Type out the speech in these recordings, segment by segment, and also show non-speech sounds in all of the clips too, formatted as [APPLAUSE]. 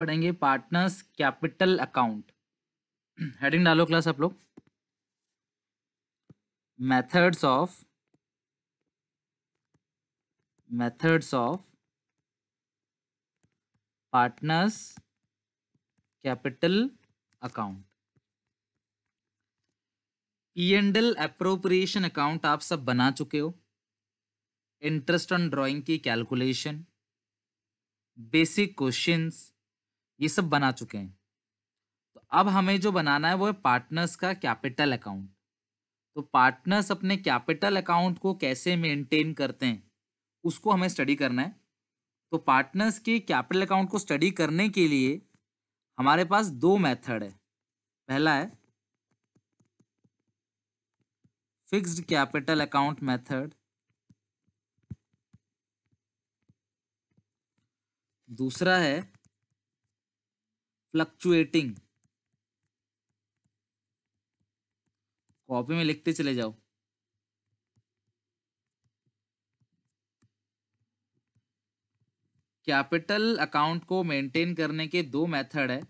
पढ़ेंगे partners capital account heading [CLEARS THROAT] डालो class आप लोग methods of methods of partners capital account P and L appropriation account आप सब बना चुके हो इंटरेस्ट ऑन ड्राइंग की कैलकुलेशन बेसिक क्वेश्चंस ये सब बना चुके हैं तो अब हमें जो बनाना है वो है पार्टनर्स का कैपिटल अकाउंट तो पार्टनर्स अपने कैपिटल अकाउंट को कैसे मेंटेन करते हैं उसको हमें स्टडी करना है तो पार्टनर्स के कैपिटल अकाउंट को स्टडी करने के लिए हमारे पास दो मेथड है पहला है फिक्स्ड कैपिटल अकाउंट मेथड दूसरा है फ्लक्चुएटिंग कॉपी में लिखते चले जाओ कैपिटल अकाउंट को मेंटेन करने के दो मेथड है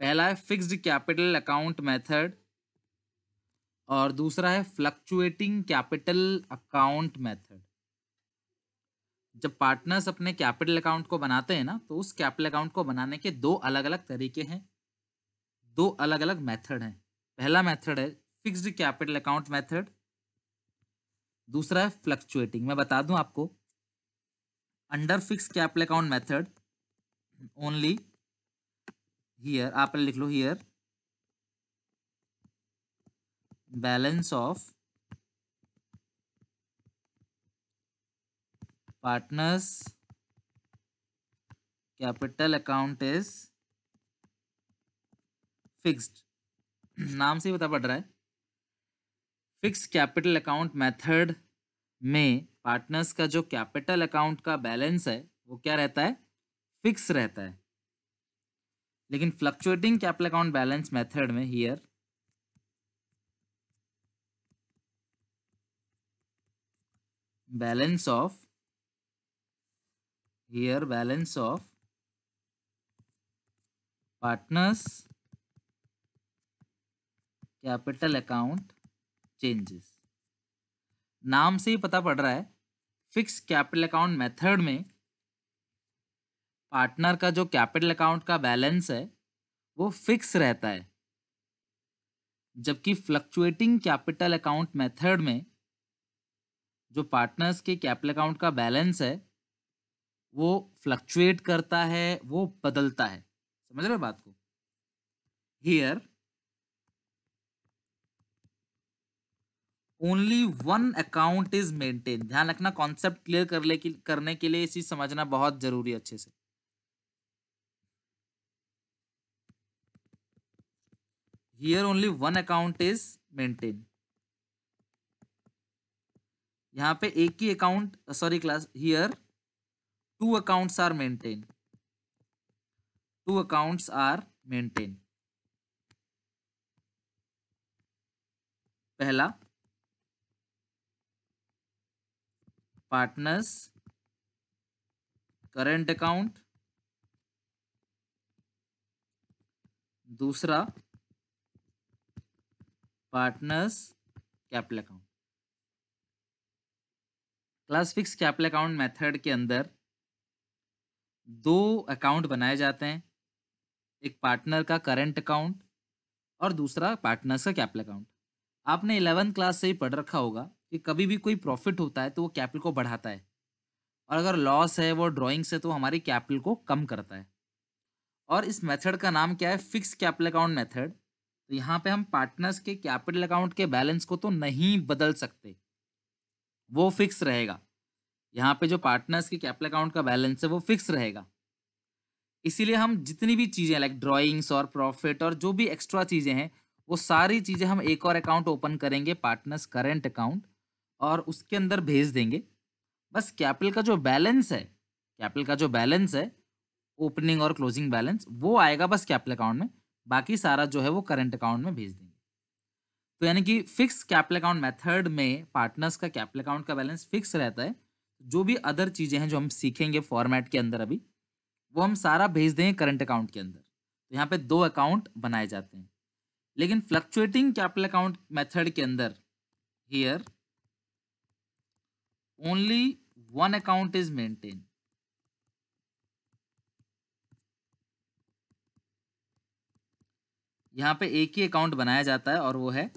पहला है फिक्स्ड कैपिटल अकाउंट मेथड और दूसरा है फ्लक्चुएटिंग कैपिटल अकाउंट मेथड जब पार्टनर्स अपने कैपिटल अकाउंट को बनाते हैं ना तो उस कैपिटल अकाउंट को बनाने के दो अलग अलग तरीके हैं दो अलग अलग मेथड हैं पहला मेथड है फिक्स्ड कैपिटल अकाउंट मेथड दूसरा है फ्लक्चुएटिंग मैं बता दूं आपको under fix capital account method only here आप लिख लो here balance of partners capital account is fixed [CLEARS THROAT] नाम से ही पता पड़ रहा है फिक्स कैपिटल अकाउंट मेथड में पार्टनर्स का जो कैपिटल अकाउंट का बैलेंस है वो क्या रहता है फिक्स रहता है लेकिन fluctuating capital account balance method में here balance of here balance of partners capital account changes नाम से ही पता पड़ रहा है फिक्स कैपिटल अकाउंट मेथड में पार्टनर का जो कैपिटल अकाउंट का बैलेंस है वो फिक्स रहता है जबकि फ्लक्चुएटिंग कैपिटल अकाउंट मेथड में जो पार्टनर्स के कैपिटल अकाउंट का बैलेंस है वो फ्लक्चुएट करता है वो बदलता है समझ रहे बात को here only one account is maintain ध्यान रखना कॉन्सेप्ट क्लियर कर ले करने के लिए इसी समझना बहुत जरूरी अच्छे से here only one account is maintain यहाँ पे एक ही account sorry class here two accounts are maintained two accounts are maintained पहला पार्टनर्स करंट अकाउंट दूसरा partners capital account class fix capital account method के अंदर दो अकाउंट बनाए जाते हैं एक पार्टनर का करंट अकाउंट और दूसरा पार्टनर्स का कैपिटल अकाउंट आपने एलेवेंथ क्लास से ही पढ़ रखा होगा कि कभी भी कोई प्रॉफिट होता है तो वो कैपिटल को बढ़ाता है और अगर लॉस है वो ड्राइंग है तो हमारी कैपिटल को कम करता है और इस मेथड का नाम क्या है फिक्स कैपिटल अकाउंट मेथड तो यहाँ पे हम पार्टनर्स के कैपिटल अकाउंट के बैलेंस को तो नहीं बदल सकते वो फिक्स रहेगा यहाँ पे जो पार्टनर्स के कैपिटल अकाउंट का बैलेंस है वो फिक्स रहेगा इसीलिए हम जितनी भी चीज़ें लाइक ड्राइंग्स और प्रॉफिट और जो भी एक्स्ट्रा चीज़ें हैं वो सारी चीज़ें हम एक और अकाउंट ओपन करेंगे पार्टनर्स करेंट अकाउंट और उसके अंदर भेज देंगे बस कैपिटल का जो बैलेंस है कैपिटल का जो बैलेंस है ओपनिंग और क्लोजिंग बैलेंस वो आएगा बस कैपिटल अकाउंट में बाकी सारा जो है वो करंट अकाउंट में भेज देंगे तो यानी कि फिक्स कैपिटल अकाउंट मेथड में पार्टनर्स का कैपिटल अकाउंट का बैलेंस फिक्स रहता है जो भी अदर चीज़ें हैं जो हम सीखेंगे फॉर्मेट के अंदर अभी वो हम सारा भेज देंगे करंट अकाउंट के अंदर तो यहाँ पे दो अकाउंट बनाए जाते हैं लेकिन फ्लक्चुएटिंग कैपिटल अकाउंट मेथड के अंदर here only one account is maintain यहाँ पे एक ही अकाउंट बनाया जाता है और वो है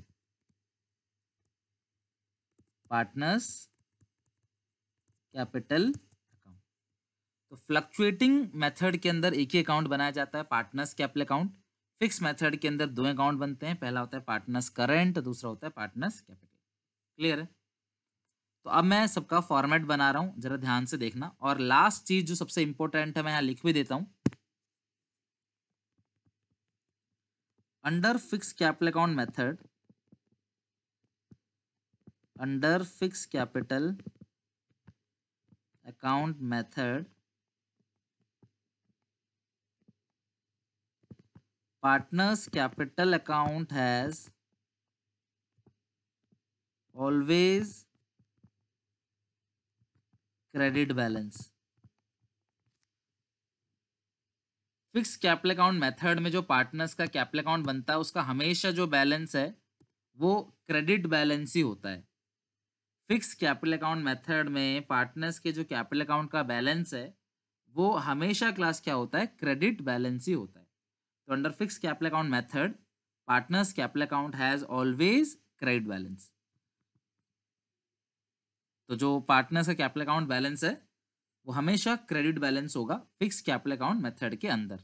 पार्टनर्स कैपिटल अकाउंट तो फ्लक्चुएटिंग मेथड के अंदर एक ही अकाउंट बनाया जाता है partners capital account fix method के अंदर दो अकाउंट बनते हैं पहला होता है पार्टनर्स करेंट दूसरा होता है पार्टनर्स कैपिटल क्लियर है तो अब मैं सबका फॉर्मेट बना रहा हूँ जरा ध्यान से देखना और लास्ट चीज जो सबसे इंपॉर्टेंट है मैं यहाँ लिख भी देता हूँ under fix capital account method under fix capital account method partners capital account has always credit balance fix capital account method में जो पार्टनर्स का कैपिटल अकाउंट बनता है उसका हमेशा जो बैलेंस है वो क्रेडिट बैलेंस ही होता है फिक्स कैपिटल अकाउंट मेथड में पार्टनर्स के जो कैपिटल अकाउंट का बैलेंस है वो हमेशा क्लास क्या होता है क्रेडिट बैलेंस ही होता है तो under fix capital account method partners capital account has always credit balance तो जो पार्टनर्स का कैपिटल अकाउंट बैलेंस है वो हमेशा क्रेडिट बैलेंस होगा फिक्स कैपिटल अकाउंट मेथड के अंदर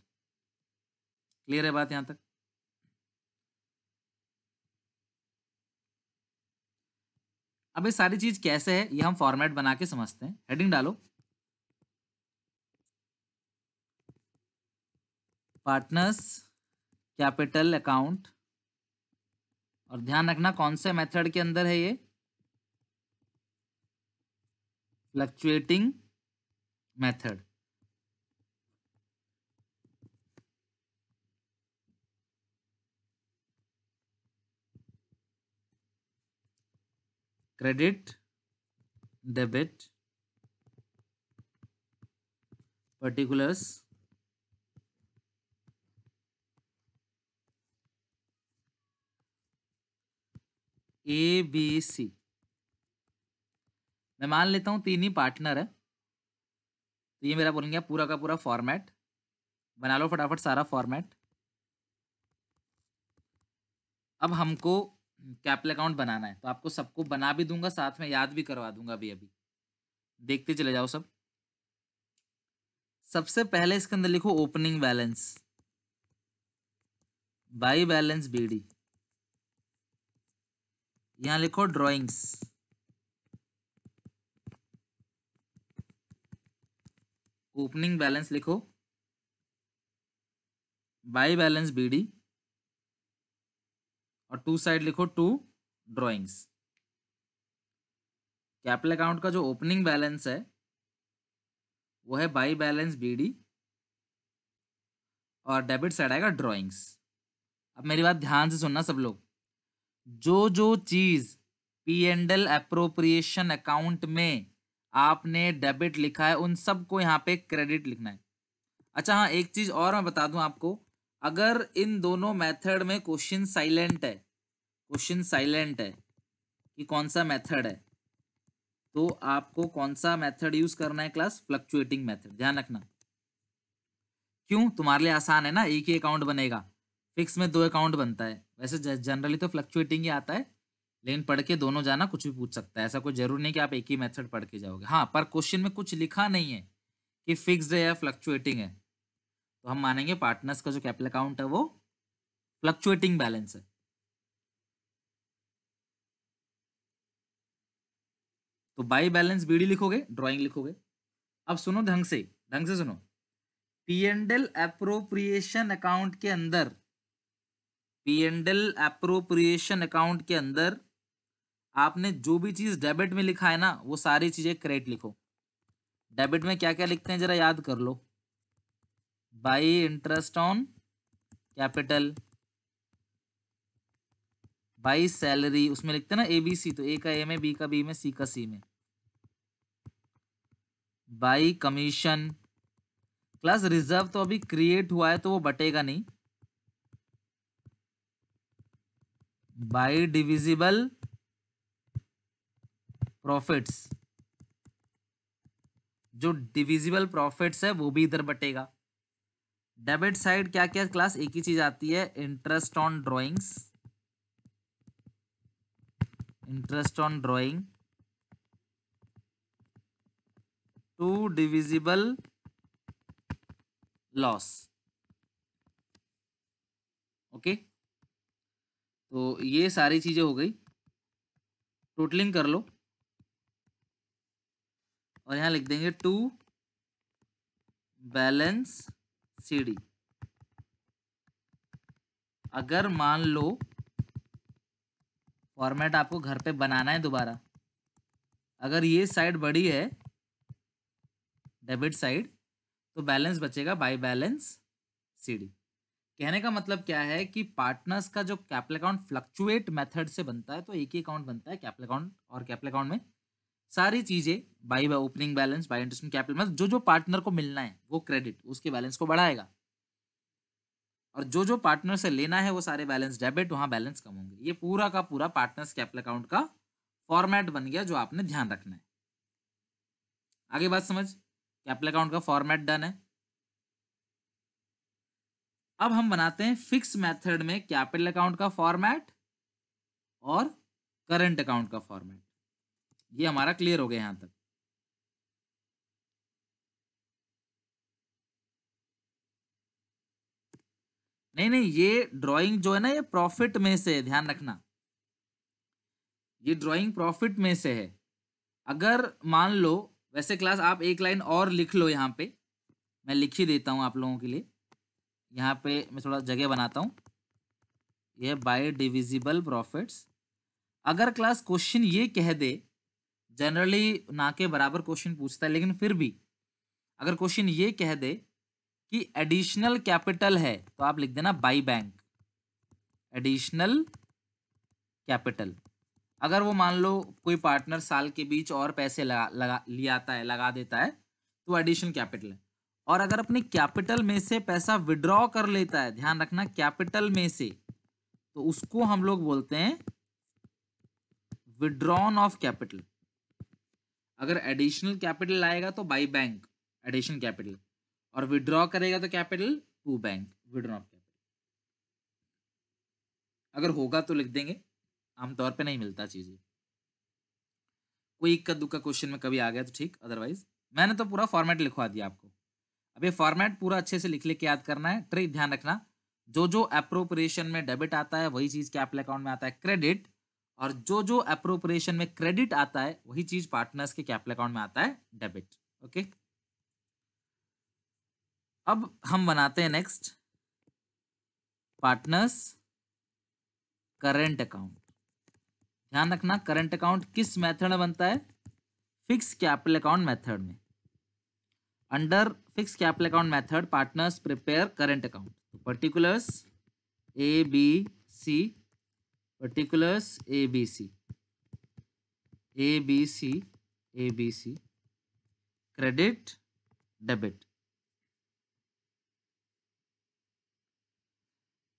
क्लियर है बात यहाँ तक अब ये सारी चीज कैसे है ये हम फॉर्मेट बना के समझते हैं हेडिंग डालो पार्टनर्स कैपिटल अकाउंट और ध्यान रखना कौन से मेथड के अंदर है ये fluctuating method credit debit particulars A B C मैं मान लेता हूँ तीन ही पार्टनर है तो ये मेरा बोलेंगे पूरा का पूरा फॉर्मेट बना लो फटाफट सारा फॉर्मेट अब हमको कैपिटल अकाउंट बनाना है तो आपको सबको बना भी दूंगा साथ में याद भी करवा दूंगा अभी अभी देखते चले जाओ सब सबसे पहले इसके अंदर लिखो opening balance by balance BD यहां लिखो ड्राइंग्स ओपनिंग बैलेंस लिखो बाई बैलेंस बीडी और टू साइड लिखो टू ड्रॉइंग्स कैपिटल अकाउंट का जो ओपनिंग बैलेंस है वो है बाई बैलेंस बीडी और डेबिट साइड आएगा ड्रॉइंग्स अब मेरी बात ध्यान से सुनना सब लोग जो जो चीज़ P and L appropriation account में आपने डेबिट लिखा है उन सबको यहाँ पे क्रेडिट लिखना है अच्छा हाँ एक चीज़ और मैं बता दूँ आपको अगर इन दोनों मेथड में क्वेश्चन साइलेंट है क्वेश्चन साइलेंट है कि कौन सा मेथड है तो आपको कौन सा मेथड यूज करना है क्लास फ्लक्चुएटिंग मेथड ध्यान रखना क्यों तुम्हारे लिए आसान है ना एक ही अकाउंट बनेगा फिक्स में दो अकाउंट बनता है वैसे जनरली तो फ्लक्चुएटिंग ही आता है लेकिन पढ़ के दोनों जाना कुछ भी पूछ सकता है ऐसा कोई जरूरी नहीं कि आप एक ही मेथड पढ़ के जाओगे हाँ पर क्वेश्चन में कुछ लिखा नहीं है कि फिक्स है या फ्लक्चुएटिंग है तो हम मानेंगे पार्टनर्स का जो कैपिटल अकाउंट है वो फ्लक्चुएटिंग बैलेंस है तो बाई बैलेंस बीडी लिखोगे ड्रॉइंग लिखोगे अब सुनो ढंग से ढंग से सुनो पी एंडल अप्रोप्रिएशन अकाउंट के अंदर पी एंडल अप्रोप्रिएशन अकाउंट के अंदर आपने जो भी चीज़ डेबिट में लिखा है ना वो सारी चीज़ें क्रेडिट लिखो डेबिट में क्या क्या लिखते हैं जरा याद कर लो by interest on capital by salary उसमें लिखते हैं ना ए बी सी तो ए का ए में बी का बी में सी का सी में बाई कमीशन प्लस रिजर्व तो अभी क्रिएट हुआ है तो वो बटेगा नहीं बाई डिविजिबल प्रॉफिट्स जो डिविजिबल प्रॉफिट्स है वो भी इधर बटेगा डेबिट साइड क्या क्या क्लास एक ही चीज आती है interest on drawings interest on drawing to divisible loss okay तो ये सारी चीज़ें हो गई टोटलिंग कर लो और यहां लिख देंगे टू बैलेंस सीडी अगर मान लो फॉर्मेट आपको घर पे बनाना है दोबारा अगर ये साइड बड़ी है डेबिट साइड तो बैलेंस बचेगा बाई बैलेंस सी डी कहने का मतलब क्या है कि पार्टनर्स का जो कैपिटल अकाउंट फ्लक्चुएट मेथड से बनता है तो एक ही अकाउंट बनता है कैपिटल अकाउंट और कैपिटल अकाउंट में सारी चीज़ें by opening balance by interest capital मतलब जो जो पार्टनर को मिलना है वो क्रेडिट उसके बैलेंस को बढ़ाएगा और जो जो पार्टनर से लेना है वो सारे बैलेंस डेबिट वहाँ बैलेंस कम होंगे ये पूरा का पूरा पार्टनर्स कैपिटल अकाउंट का फॉर्मेट बन गया जो आपने ध्यान रखना है आगे बात समझ कैपिटल अकाउंट का फॉर्मेट डन है अब हम बनाते हैं फिक्स मेथड में कैपिटल अकाउंट का फॉर्मेट और करंट अकाउंट का फॉर्मेट ये हमारा क्लियर हो गया यहां तक नहीं नहीं ये ड्राइंग जो है ना ये प्रॉफिट में से है ध्यान रखना ये ड्राइंग प्रॉफिट में से है अगर मान लो वैसे क्लास आप एक लाइन और लिख लो यहाँ पे मैं लिख ही देता हूँ आप लोगों के लिए यहाँ पे मैं थोड़ा जगह बनाता हूँ यह बाय डिविजिबल प्रॉफिट्स अगर क्लास क्वेश्चन ये कह दे जनरली ना के बराबर क्वेश्चन पूछता है लेकिन फिर भी अगर क्वेश्चन ये कह दे कि एडिशनल कैपिटल है तो आप लिख देना बाई बैंक एडिशनल कैपिटल अगर वो मान लो कोई पार्टनर साल के बीच और पैसे लगा लगा ले आता है लगा देता है तो एडिशनल कैपिटल है और अगर अपने कैपिटल में से पैसा विड्रॉ कर लेता है ध्यान रखना कैपिटल में से तो उसको हम लोग बोलते हैं विड्रॉन ऑफ कैपिटल अगर एडिशनल कैपिटल आएगा तो बाई बैंक एडिशनल कैपिटल और विड्रॉ करेगा तो capital to bank withdraw of capital अगर होगा तो लिख देंगे आमतौर पे नहीं मिलता चीज़ें कोई इक्का दुक्का क्वेश्चन में कभी आ गया तो ठीक अदरवाइज मैंने तो पूरा फॉर्मेट लिखवा दिया आपको अब ये फॉर्मेट पूरा अच्छे से लिख लिख के याद करना है ट्रिक ध्यान रखना जो जो अप्रोप्रिएशन में डेबिट आता है वही चीज़ कैपिटल अकाउंट में आता है क्रेडिट और जो जो अप्रोप्रिएशन में क्रेडिट आता है वही चीज़ पार्टनर्स के कैपिटल अकाउंट में आता है डेबिट ओके अब हम बनाते हैं नेक्स्ट पार्टनर्स करेंट अकाउंट ध्यान रखना करंट अकाउंट किस मेथड में बनता है फिक्स कैपिटल अकाउंट मेथड में under fix capital account method partners prepare current account particulars A B C particulars A B C A B C A B C credit debit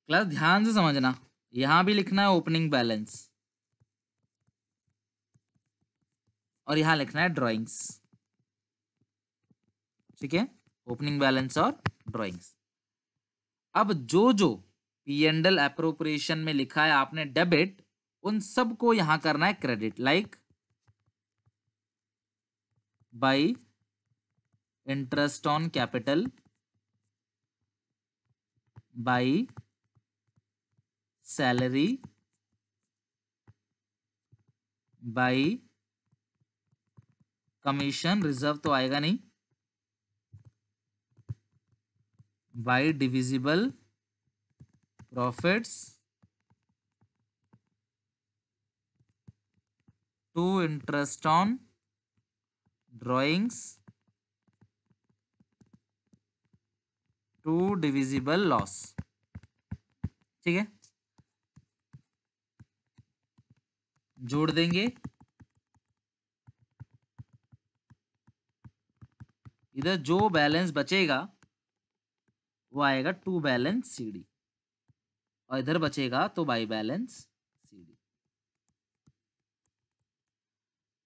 class ध्यान से समझना यहां भी लिखना है ओपनिंग बैलेंस और यहां लिखना है ड्रॉइंग्स ठीक है ओपनिंग बैलेंस और ड्रॉइंग्स अब जो जो पी एंडल अप्रोप्रिएशन में लिखा है आपने डेबिट उन सब को यहां करना है credit like by interest on capital by salary by commission reserve तो आएगा नहीं by divisible profits to interest on drawings to divisible loss ठीक है जोड़ देंगे इधर जो बैलेंस बचेगा वो आएगा टू बैलेंस सी डी और इधर बचेगा तो बाई बैलेंस सी डी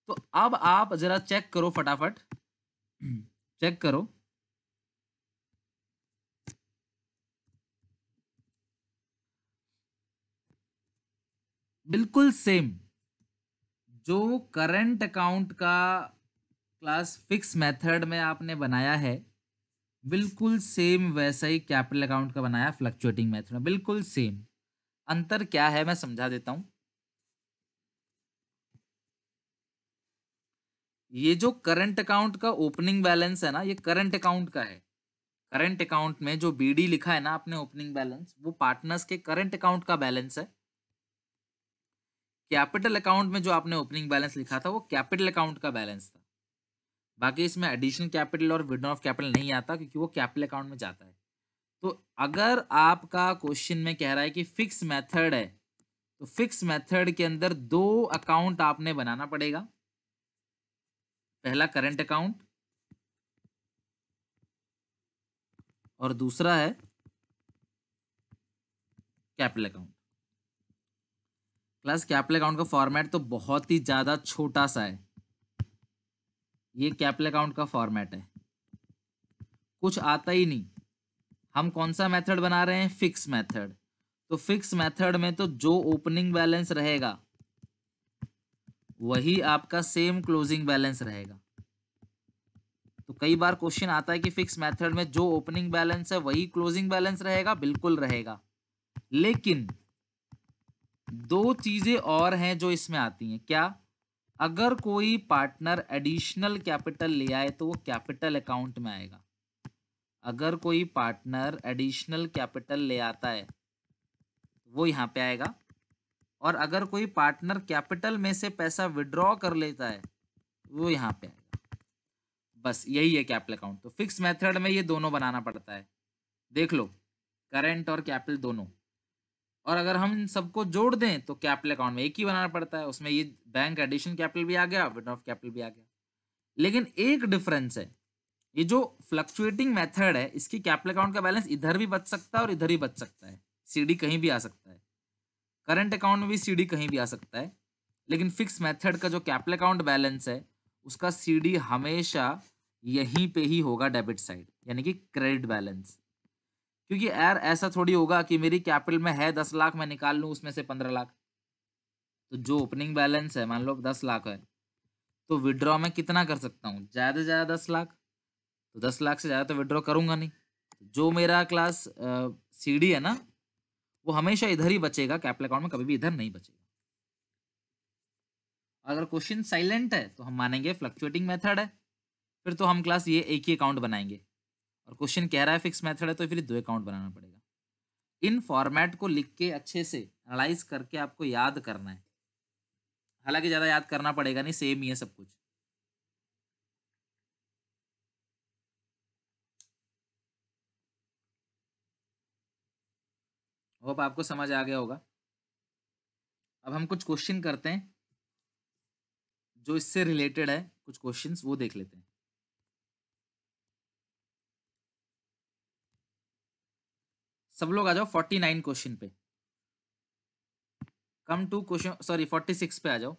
तो अब आप जरा चेक करो फटाफट चेक करो बिल्कुल सेम जो करंट अकाउंट का क्लास फिक्स मेथड में आपने बनाया है बिल्कुल सेम वैसा ही कैपिटल अकाउंट का बनाया फ्लक्चुएटिंग मेथड बिल्कुल सेम अंतर क्या है मैं समझा देता हूं ये जो करंट अकाउंट का ओपनिंग बैलेंस है ना ये करंट अकाउंट का है करंट अकाउंट में जो बीडी लिखा है ना आपने ओपनिंग बैलेंस वो पार्टनर्स के करंट अकाउंट का बैलेंस है कैपिटल अकाउंट में जो आपने ओपनिंग बैलेंस लिखा था वो कैपिटल अकाउंट का बैलेंस था बाकी इसमें एडिशनल कैपिटल और विड्रॉ ऑफ कैपिटल नहीं आता क्योंकि वो कैपिटल अकाउंट में जाता है तो अगर आपका क्वेश्चन में कह रहा है कि फिक्स मेथड है तो फिक्स मेथड के अंदर दो अकाउंट आपने बनाना पड़ेगा पहला करंट अकाउंट और दूसरा है capital account plus capital account का फॉर्मेट तो बहुत ही ज़्यादा छोटा सा है ये कैपिटल अकाउंट का फॉर्मेट है कुछ आता ही नहीं हम कौन सा मेथड बना रहे हैं फिक्स मेथड तो फिक्स मेथड में तो जो ओपनिंग बैलेंस रहेगा वही आपका सेम क्लोजिंग बैलेंस रहेगा तो कई बार क्वेश्चन आता है कि फिक्स मेथड में जो ओपनिंग बैलेंस है वही क्लोजिंग बैलेंस रहेगा बिल्कुल रहेगा लेकिन दो चीजें और हैं जो इसमें आती हैं क्या अगर कोई पार्टनर एडिशनल कैपिटल ले आए तो वो कैपिटल अकाउंट में आएगा अगर कोई पार्टनर एडिशनल कैपिटल ले आता है वो यहाँ पे आएगा और अगर कोई पार्टनर कैपिटल में से पैसा विड्रॉ कर लेता है वो यहाँ पे आएगा बस यही है कैपिटल अकाउंट तो फिक्स मेथड में ये दोनों बनाना पड़ता है देख लो करेंट और कैपिटल दोनों और अगर हम इन सबको जोड़ दें तो कैपिटल अकाउंट में एक ही बनाना पड़ता है उसमें ये बैंक एडिशन कैपिटल भी आ गया विड ऑफ कैपिटल भी आ गया लेकिन एक डिफरेंस है ये जो फ्लक्चुएटिंग मेथड है इसकी कैपिटल अकाउंट का बैलेंस इधर भी बच सकता है और इधर ही बच सकता है सीडी कहीं भी आ सकता है करंट अकाउंट में भी सीडी कहीं भी आ सकता है लेकिन फिक्स मेथड का जो कैपिटल अकाउंट बैलेंस है उसका सीडी हमेशा यहीं पे ही होगा डेबिट साइड यानी कि क्रेडिट बैलेंस क्योंकि यार ऐसा थोड़ी होगा कि मेरी कैपिटल में है दस लाख मैं निकाल लूँ उसमें से पंद्रह लाख तो जो ओपनिंग बैलेंस है मान लो दस लाख है तो विड्रॉ में कितना कर सकता हूँ ज़्यादा से ज़्यादा दस लाख तो दस लाख से ज़्यादा तो विड्रॉ करूँगा नहीं जो मेरा क्लास सी डी है ना वो हमेशा इधर ही बचेगा कैपिटल अकाउंट में कभी भी इधर नहीं बचेगा अगर क्वेश्चन साइलेंट है तो हम मानेंगे फ्लक्चुएटिंग मेथड है फिर तो हम क्लास ये एक ही अकाउंट बनाएंगे और क्वेश्चन कह रहा है फिक्स मेथड है तो फिर दो अकाउंट बनाना पड़ेगा इन फॉर्मेट को लिख के अच्छे से एनालाइज करके आपको याद करना है हालांकि ज़्यादा याद करना पड़ेगा नहीं सेम ही है सब कुछ होप आपको समझ आ गया होगा अब हम कुछ क्वेश्चन करते हैं जो इससे रिलेटेड है कुछ क्वेश्चंस वो देख लेते हैं सब लोग आ जाओ फोर्टी नाइन क्वेश्चन पे come to question sorry forty six पे आ जाओ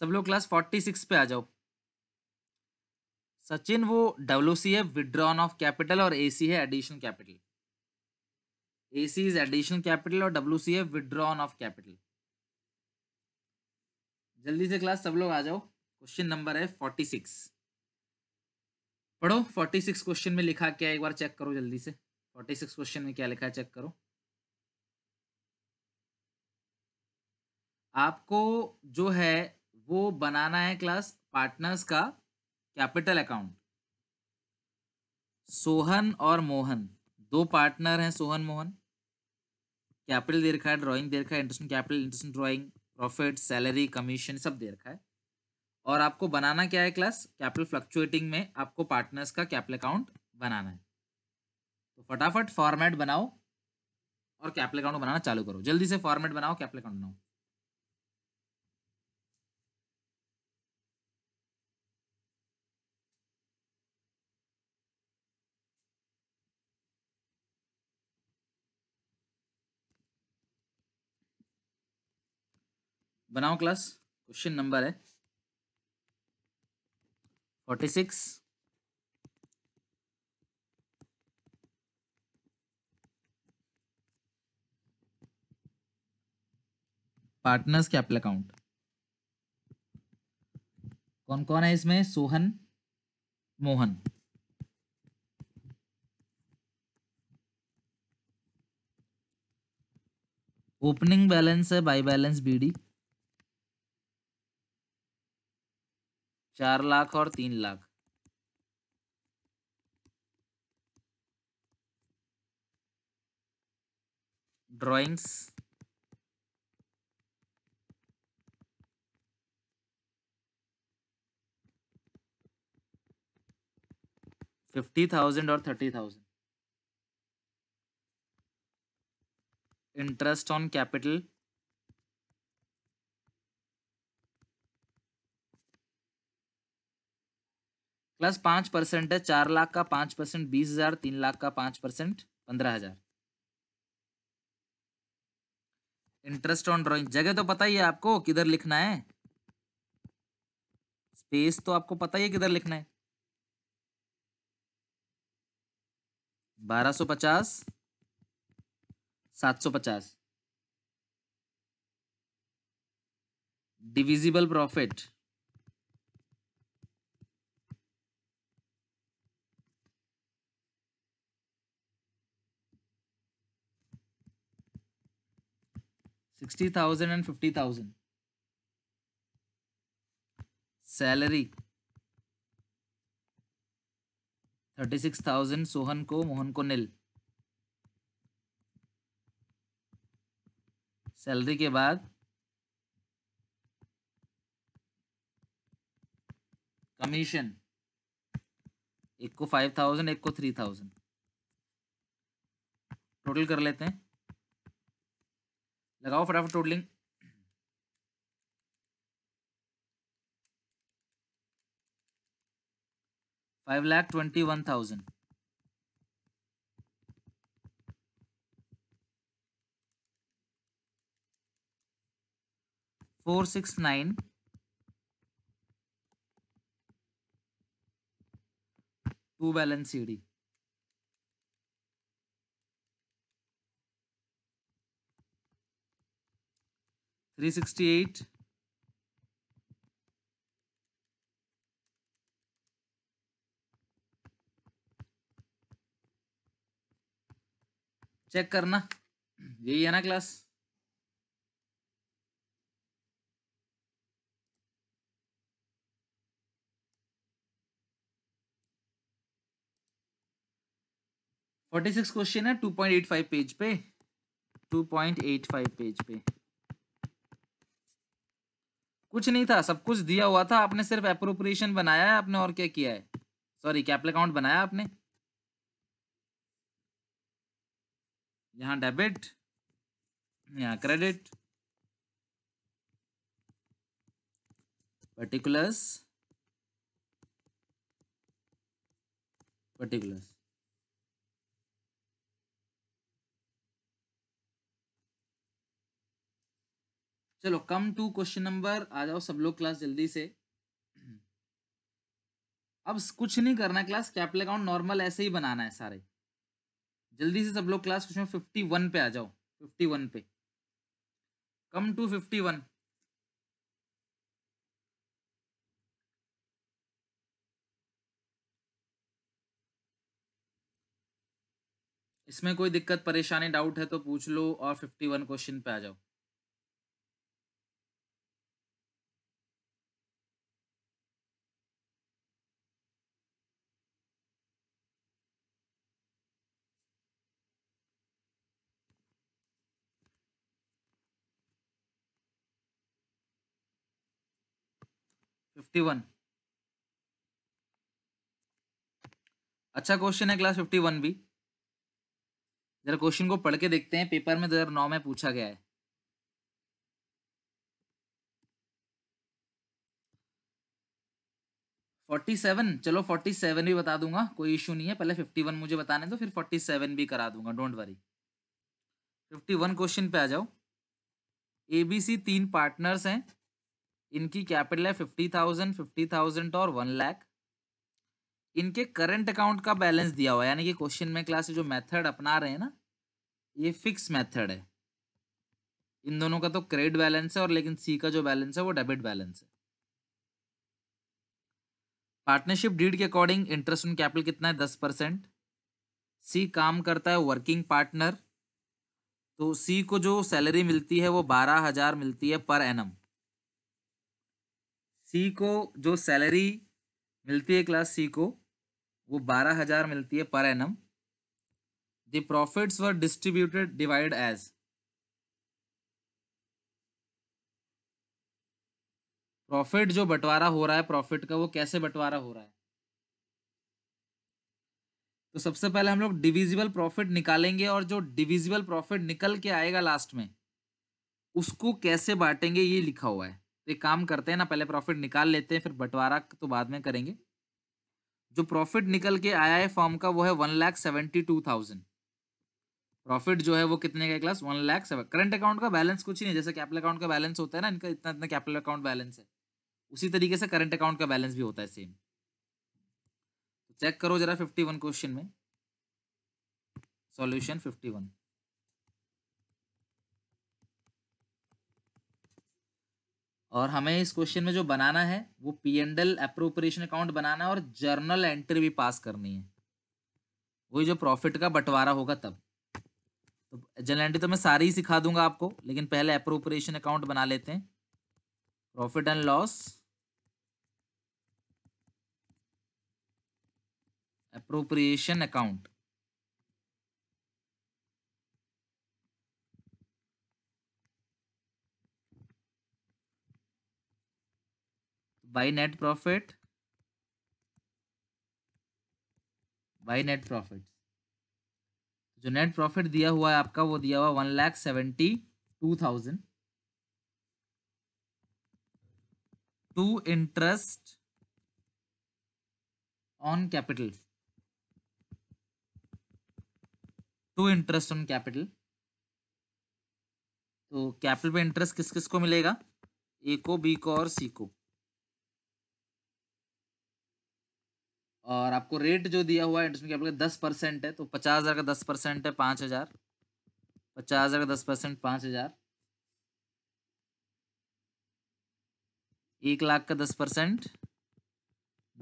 सब लोग क्लास फोर्टी सिक्स पे आ जाओ सचिन वो डब्ल्यू सी है विड्रॉन ऑफ कैपिटल और ए सी है additional capital A C is additional capital और डब्ल्यू सी है विड्रॉन ऑफ कैपिटल जल्दी से क्लास सब लोग आ जाओ क्वेश्चन नंबर है फोर्टी सिक्स पढ़ो फोर्टी सिक्स क्वेश्चन में लिखा क्या है एक बार चेक करो जल्दी से फोर्टी सिक्स क्वेश्चन में क्या लिखा है चेक करो आपको जो है वो बनाना है क्लास पार्टनर्स का कैपिटल अकाउंट सोहन और मोहन दो पार्टनर हैं सोहन मोहन कैपिटल दे रखा है ड्राइंग दे रखा है interest capital interest drawing profit salary commission सब दे रखा है और आपको बनाना क्या है क्लास कैपिटल फ्लक्चुएटिंग में आपको पार्टनर्स का कैपिटल अकाउंट बनाना है तो फटाफट फॉर्मेट बनाओ और कैप्ले अकाउंट बनाना चालू करो जल्दी से फॉर्मेट बनाओ कैप्ले अकाउंट बनाओ बनाओ क्लास क्वेश्चन नंबर है forty six partners capital account कौन कौन है इसमें सोहन मोहन ओपनिंग बैलेंस है बाई बैलेंस बीडी चार लाख और तीन लाख ड्रॉइंग्स फिफ्टी थाउजेंड और thirty thousand interest on capital plus पांच परसेंट है चार लाख का पांच परसेंट बीस हजार तीन लाख का पांच परसेंट पंद्रह हजार इंटरेस्ट ऑन ड्राइंग जगह तो पता ही है आपको किधर लिखना है स्पेस तो आपको पता ही है किधर लिखना है बारह सौ पचास सात सौ पचास divisible profit sixty thousand and fifty thousand salary thirty six thousand Sohan को मोहन को नील सैलरी के बाद कमीशन एक को फाइव थाउजेंड एक को थ्री थाउजेंड टोटल कर लेते हैं लगाओ फटाफट totalling five lakh twenty one thousand. Four six nine two balance CD. Three sixty eight check करना यही है ना क्लास फोर्टी सिक्स क्वेश्चन है two point eight five page पे two point eight five page पे कुछ नहीं था सब कुछ दिया हुआ था आपने सिर्फ अप्रोप्रिएशन बनाया है आपने और क्या किया है सॉरी कैपिटल अकाउंट बनाया आपने यहाँ डेबिट यहाँ क्रेडिट पर्टिकुलर्स पर्टिकुलर्स चलो कम टू क्वेश्चन नंबर आ जाओ सब लोग क्लास जल्दी से अब कुछ नहीं करना क्लास कैपिटल अकाउंट नॉर्मल ऐसे ही बनाना है सारे जल्दी से सब लोग क्लास क्वेश्चन फिफ्टी वन पे आ जाओ फिफ्टी वन पे कम टू फिफ्टी वन इसमें कोई दिक्कत परेशानी डाउट है तो पूछ लो और फिफ्टी वन क्वेश्चन पे आ जाओ फिफ्टी वन अच्छा क्वेश्चन है क्लास फिफ्टी वन भी जरा क्वेश्चन को पढ़ के देखते हैं पेपर में दो हजार नौ में पूछा गया है फोर्टी सेवन चलो फोर्टी सेवन भी बता दूंगा कोई इशू नहीं है पहले फिफ्टी वन मुझे बताने दो फिर फोर्टी सेवन भी करा दूंगा don't worry fifty one question पे आ जाओ एबीसी तीन पार्टनर्स हैं इनकी कैपिटल है फिफ्टी थाउजेंड फिफ्टी थाउजेंड और वन लाख इनके करंट अकाउंट का बैलेंस दिया हुआ है यानी कि क्वेश्चन में क्लास जो मेथड अपना रहे हैं ना ये फिक्स मेथड है इन दोनों का तो क्रेडिट बैलेंस है और लेकिन सी का जो बैलेंस है वो डेबिट बैलेंस है पार्टनरशिप डीड के अकॉर्डिंग इंटरेस्ट ऑन कैपिटल कितना है दस परसेंट सी काम करता है वर्किंग पार्टनर तो सी को जो सैलरी मिलती है वो बारह हजार मिलती है पर एनम सी को जो सैलरी मिलती है क्लास सी को वो बारह हजार मिलती है per annum the profits were distributed divide as profit जो बंटवारा हो रहा है प्रॉफिट का वो कैसे बंटवारा हो रहा है तो सबसे पहले हम लोग डिविजिबल प्रॉफिट निकालेंगे और जो डिविजिबल प्रॉफिट निकल के आएगा लास्ट में उसको कैसे बांटेंगे ये लिखा हुआ है तो एक काम करते हैं ना पहले प्रॉफिट निकाल लेते हैं फिर बंटवारा तो बाद में करेंगे जो प्रॉफिट निकल के आया है फॉर्म का वो है one lakh seventy two thousand profit जो है वो कितने का class one lakh seven current account का बैलेंस कुछ ही नहीं जैसे कैपिटल अकाउंट का बैलेंस होता है ना इनका इतना इतना कैपिटल अकाउंट बैलेंस है उसी तरीके से करंट अकाउंट का बैलेंस भी होता है सेम चेक करो जरा फिफ्टी वन क्वेश्चन में सॉल्यूशन फिफ्टी वन और हमें इस क्वेश्चन में जो बनाना है वो P and L appropriation account बनाना है और जर्नल एंट्री भी पास करनी है वही जो प्रॉफिट का बंटवारा होगा तब तो जर्नल एंट्री तो मैं सारी ही सिखा दूंगा आपको लेकिन पहले अप्रोप्रिएशन अकाउंट बना लेते हैं profit and loss appropriation account by net profit by net profit जो नेट प्रॉफिट दिया हुआ है आपका वो दिया हुआ one lakh seventy two thousand to interest on capital to interest on capital तो कैपिटल पे इंटरेस्ट किस किस को मिलेगा ए को बी को और सी को और आपको रेट जो दिया हुआ है में क्या दस परसेंट है तो पचास हज़ार का दस परसेंट है पाँच हज़ार पचास हज़ार का दस परसेंट पाँच हज़ार एक लाख का दस परसेंट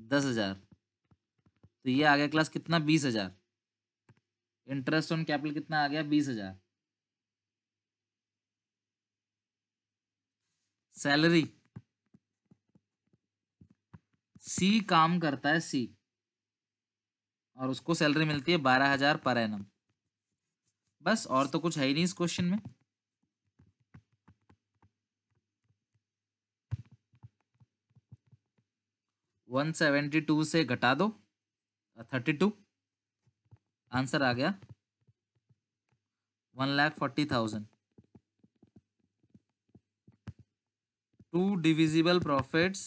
दस हज़ार तो ये आ गया क्लास कितना बीस हज़ार इंटरेस्ट ऑन कैपिटल कितना आ गया बीस हज़ार सैलरी सी काम करता है सी और उसको सैलरी मिलती है बारह हज़ार पर एनम बस और तो कुछ है ही नहीं इस क्वेश्चन में वन सेवेंटी टू से घटा दो थर्टी टू आंसर आ गया one lakh forty thousand to divisible profits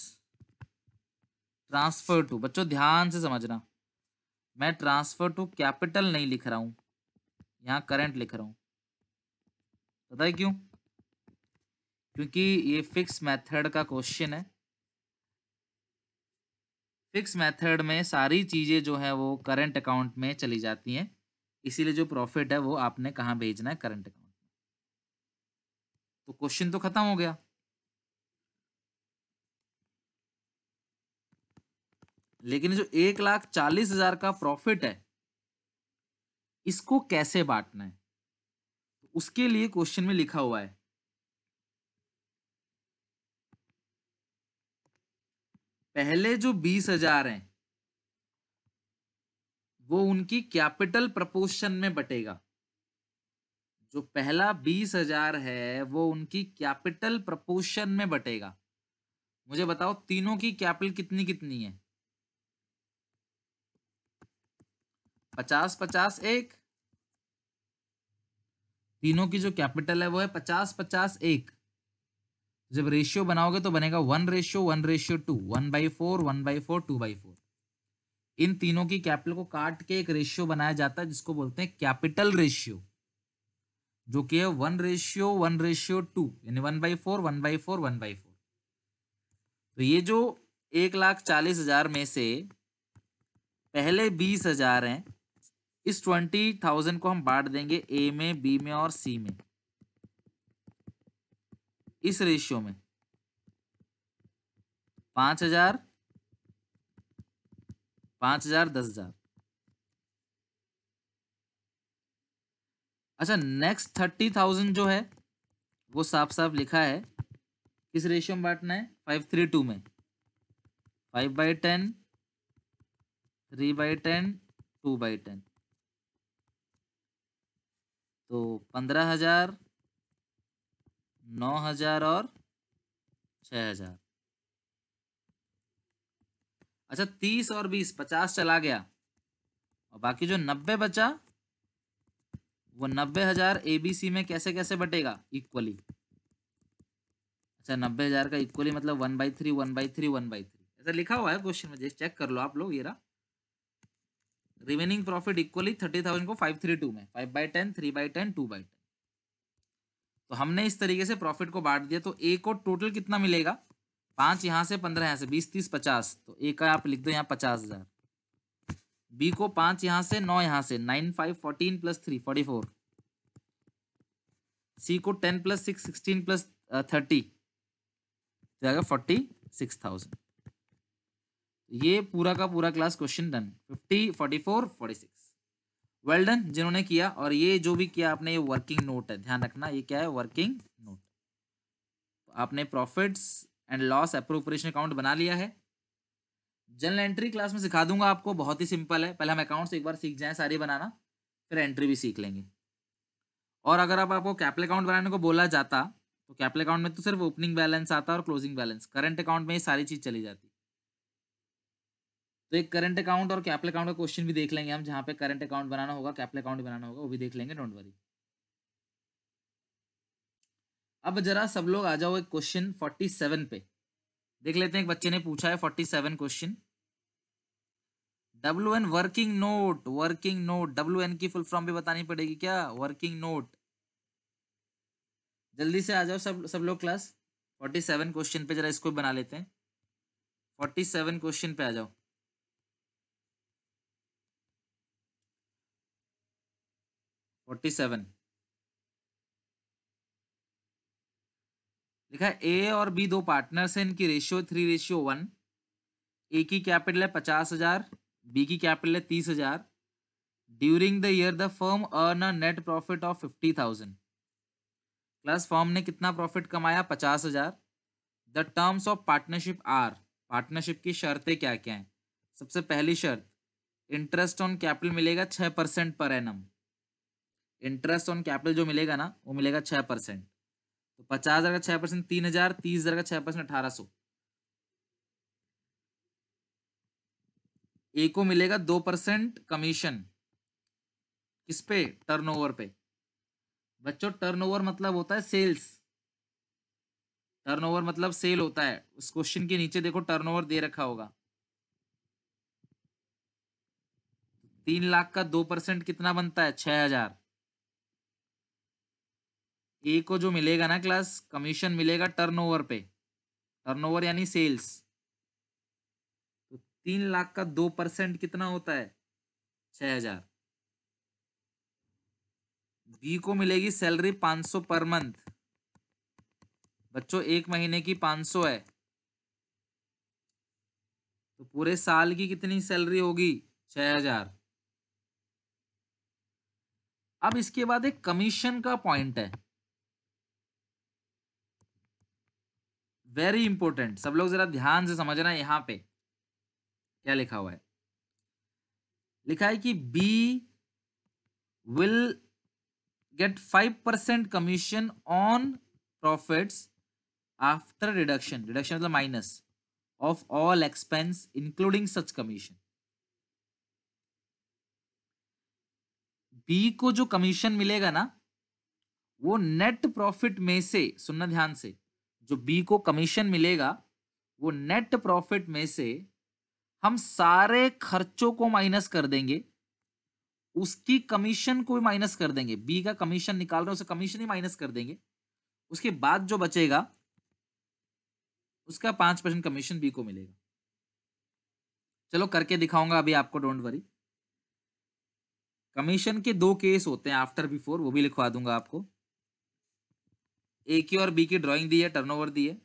transfer to बच्चों ध्यान से समझना मैं ट्रांसफर टू कैपिटल नहीं लिख रहा हूँ यहाँ करंट लिख रहा हूं पता है क्यों क्योंकि ये फिक्स मेथड का क्वेश्चन है फिक्स मेथड में सारी चीज़ें जो है वो करंट अकाउंट में चली जाती हैं इसीलिए जो प्रॉफिट है वो आपने कहाँ भेजना है करंट अकाउंट में तो क्वेश्चन तो खत्म हो गया लेकिन जो एक लाख चालीस हजार का प्रॉफिट है इसको कैसे बांटना है तो उसके लिए क्वेश्चन में लिखा हुआ है पहले जो बीस हजार है वो उनकी कैपिटल प्रपोर्शन में बटेगा जो पहला बीस हजार है वो उनकी कैपिटल प्रपोर्शन में बटेगा मुझे बताओ तीनों की कैपिटल कितनी कितनी है पचास पचास एक तीनों की जो कैपिटल है वो है पचास पचास एक जब रेशियो बनाओगे तो बनेगा one ratio one ratio two one by four one by four two by four इन तीनों की कैपिटल को काट के एक रेशियो बनाया जाता है जिसको बोलते हैं कैपिटल रेशियो जो कि है one ratio one ratio two यानी one by four one by four one by four तो ये जो एक लाख चालीस हजार में से पहले बीस हजार हैं इस ट्वेंटी थाउजेंड को हम बांट देंगे ए में बी में और सी में इस रेशियो में पांच हजार पांच हजार दस हजार अच्छा नेक्स्ट थर्टी थाउजेंड जो है वो साफ साफ लिखा है किस रेशियो में बांटना है फाइव थ्री टू में five by ten three by ten two by ten तो पंद्रह हजार नौ हजार और छ हजार अच्छा तीस और बीस पचास चला गया और बाकी जो नब्बे बचा वो नब्बे हजार एबीसी में कैसे कैसे बटेगा इक्वली अच्छा नब्बे हजार का इक्वली मतलब one by three one by three one by three ऐसा लिखा हुआ है क्वेश्चन में चेक कर लो आप लोग ये रहा remaining profit equally thirty thousand को फाइव थ्री टू में five by ten three by ten two by ten तो हमने इस तरीके से प्रॉफिट को बांट दिया तो ए को टोटल कितना मिलेगा पाँच यहाँ से पंद्रह यहाँ से बीस तीस पचास तो ए का आप लिख दो यहाँ पचास हज़ार बी को पाँच यहाँ से नौ यहाँ से nine five fourteen plus three forty four C को ten plus six sixteen plus thirty जाएगा फोर्टी सिक्स थाउजेंड ये पूरा का पूरा class question done fifty forty four forty six well done जिन्होंने किया और ये जो भी किया आपने ये वर्किंग नोट है ध्यान रखना ये क्या है वर्किंग नोट आपने profits and loss appropriation account बना लिया है जनरल एंट्री क्लास में सिखा दूंगा आपको बहुत ही सिंपल है पहले हम अकाउंट्स एक बार सीख जाएं सारे बनाना फिर एंट्री भी सीख लेंगे और अगर आप आपको कैपिटल अकाउंट बनाने को बोला जाता तो कैपिटल अकाउंट में तो सिर्फ ओपनिंग बैलेंस आता और क्लोजिंग बैलेंस करंट अकाउंट में ये सारी चीज़ चली जाती तो एक करंट अकाउंट और कैपिटल अकाउंट का क्वेश्चन भी देख लेंगे हम जहाँ पे करंट अकाउंट बनाना होगा कैपिटल अकाउंट बनाना होगा वो भी देख लेंगे डोंट वरी अब जरा सब लोग आ जाओ एक क्वेश्चन फोर्टी सेवन पे देख लेते हैं एक बच्चे ने पूछा है forty seven question W N working note working note W N की फुल फॉर्म भी बतानी पड़ेगी क्या वर्किंग नोट जल्दी से आ जाओ सब सब लोग क्लास फोर्टी सेवन क्वेश्चन पे जरा इसको बना लेते हैं फोर्टी सेवन क्वेश्चन पे आ जाओ 47 लिखा ए और बी दो पार्टनर्स हैं इनकी ratio three ratio one A की कैपिटल है पचास हजार बी की कैपिटल है तीस हजार during the year the firm earn a net profit of fifty thousand plus firm ने कितना प्रॉफिट कमाया पचास हजार the terms of partnership are partnership की शर्तें क्या क्या हैं सबसे पहली शर्त इंटरेस्ट ऑन कैपिटल मिलेगा छः percent per annum interest on capital जो मिलेगा ना वो मिलेगा छः परसेंट तो पचास हज़ार का छः परसेंट तीन हज़ार तीस हज़ार का छः परसेंट अठारह सौ ए को मिलेगा दो परसेंट कमीशन किस पे टर्नओवर पे बच्चों टर्नओवर मतलब होता है सेल्स टर्नओवर मतलब सेल होता है उस क्वेश्चन के नीचे देखो टर्नओवर दे रखा होगा तीन लाख का दो परसेंट कितना बनता है छह हजार ए को जो मिलेगा ना क्लास कमीशन मिलेगा टर्नओवर पे टर्नओवर यानी सेल्स तो तीन लाख का दो परसेंट कितना होता है छ हजार बी को मिलेगी सैलरी पांच सौ पर मंथ बच्चों एक महीने की पांच सौ है तो पूरे साल की कितनी सैलरी होगी छ हजार अब इसके बाद एक कमीशन का पॉइंट है वेरी इंपॉर्टेंट सब लोग जरा ध्यान से समझना यहां पे क्या लिखा हुआ है लिखा है कि B will get five percent commission on profit after reduction reduction मतलब minus of all expense including such commission B को जो कमीशन मिलेगा ना वो नेट प्रॉफिट में से सुनना ध्यान से जो बी को कमीशन मिलेगा वो नेट प्रॉफिट में से हम सारे खर्चों को माइनस कर देंगे उसकी कमीशन को भी माइनस कर देंगे बी का कमीशन निकाल रहे उसे कमीशन ही माइनस कर देंगे उसके बाद जो बचेगा उसका पांच परसेंट कमीशन बी को मिलेगा चलो करके दिखाऊंगा अभी आपको डोंट वरी कमीशन के दो केस होते हैं आफ्टर बिफोर वो भी लिखवा दूंगा आपको ए की और बी की ड्राइंग दी है टर्नओवर दी है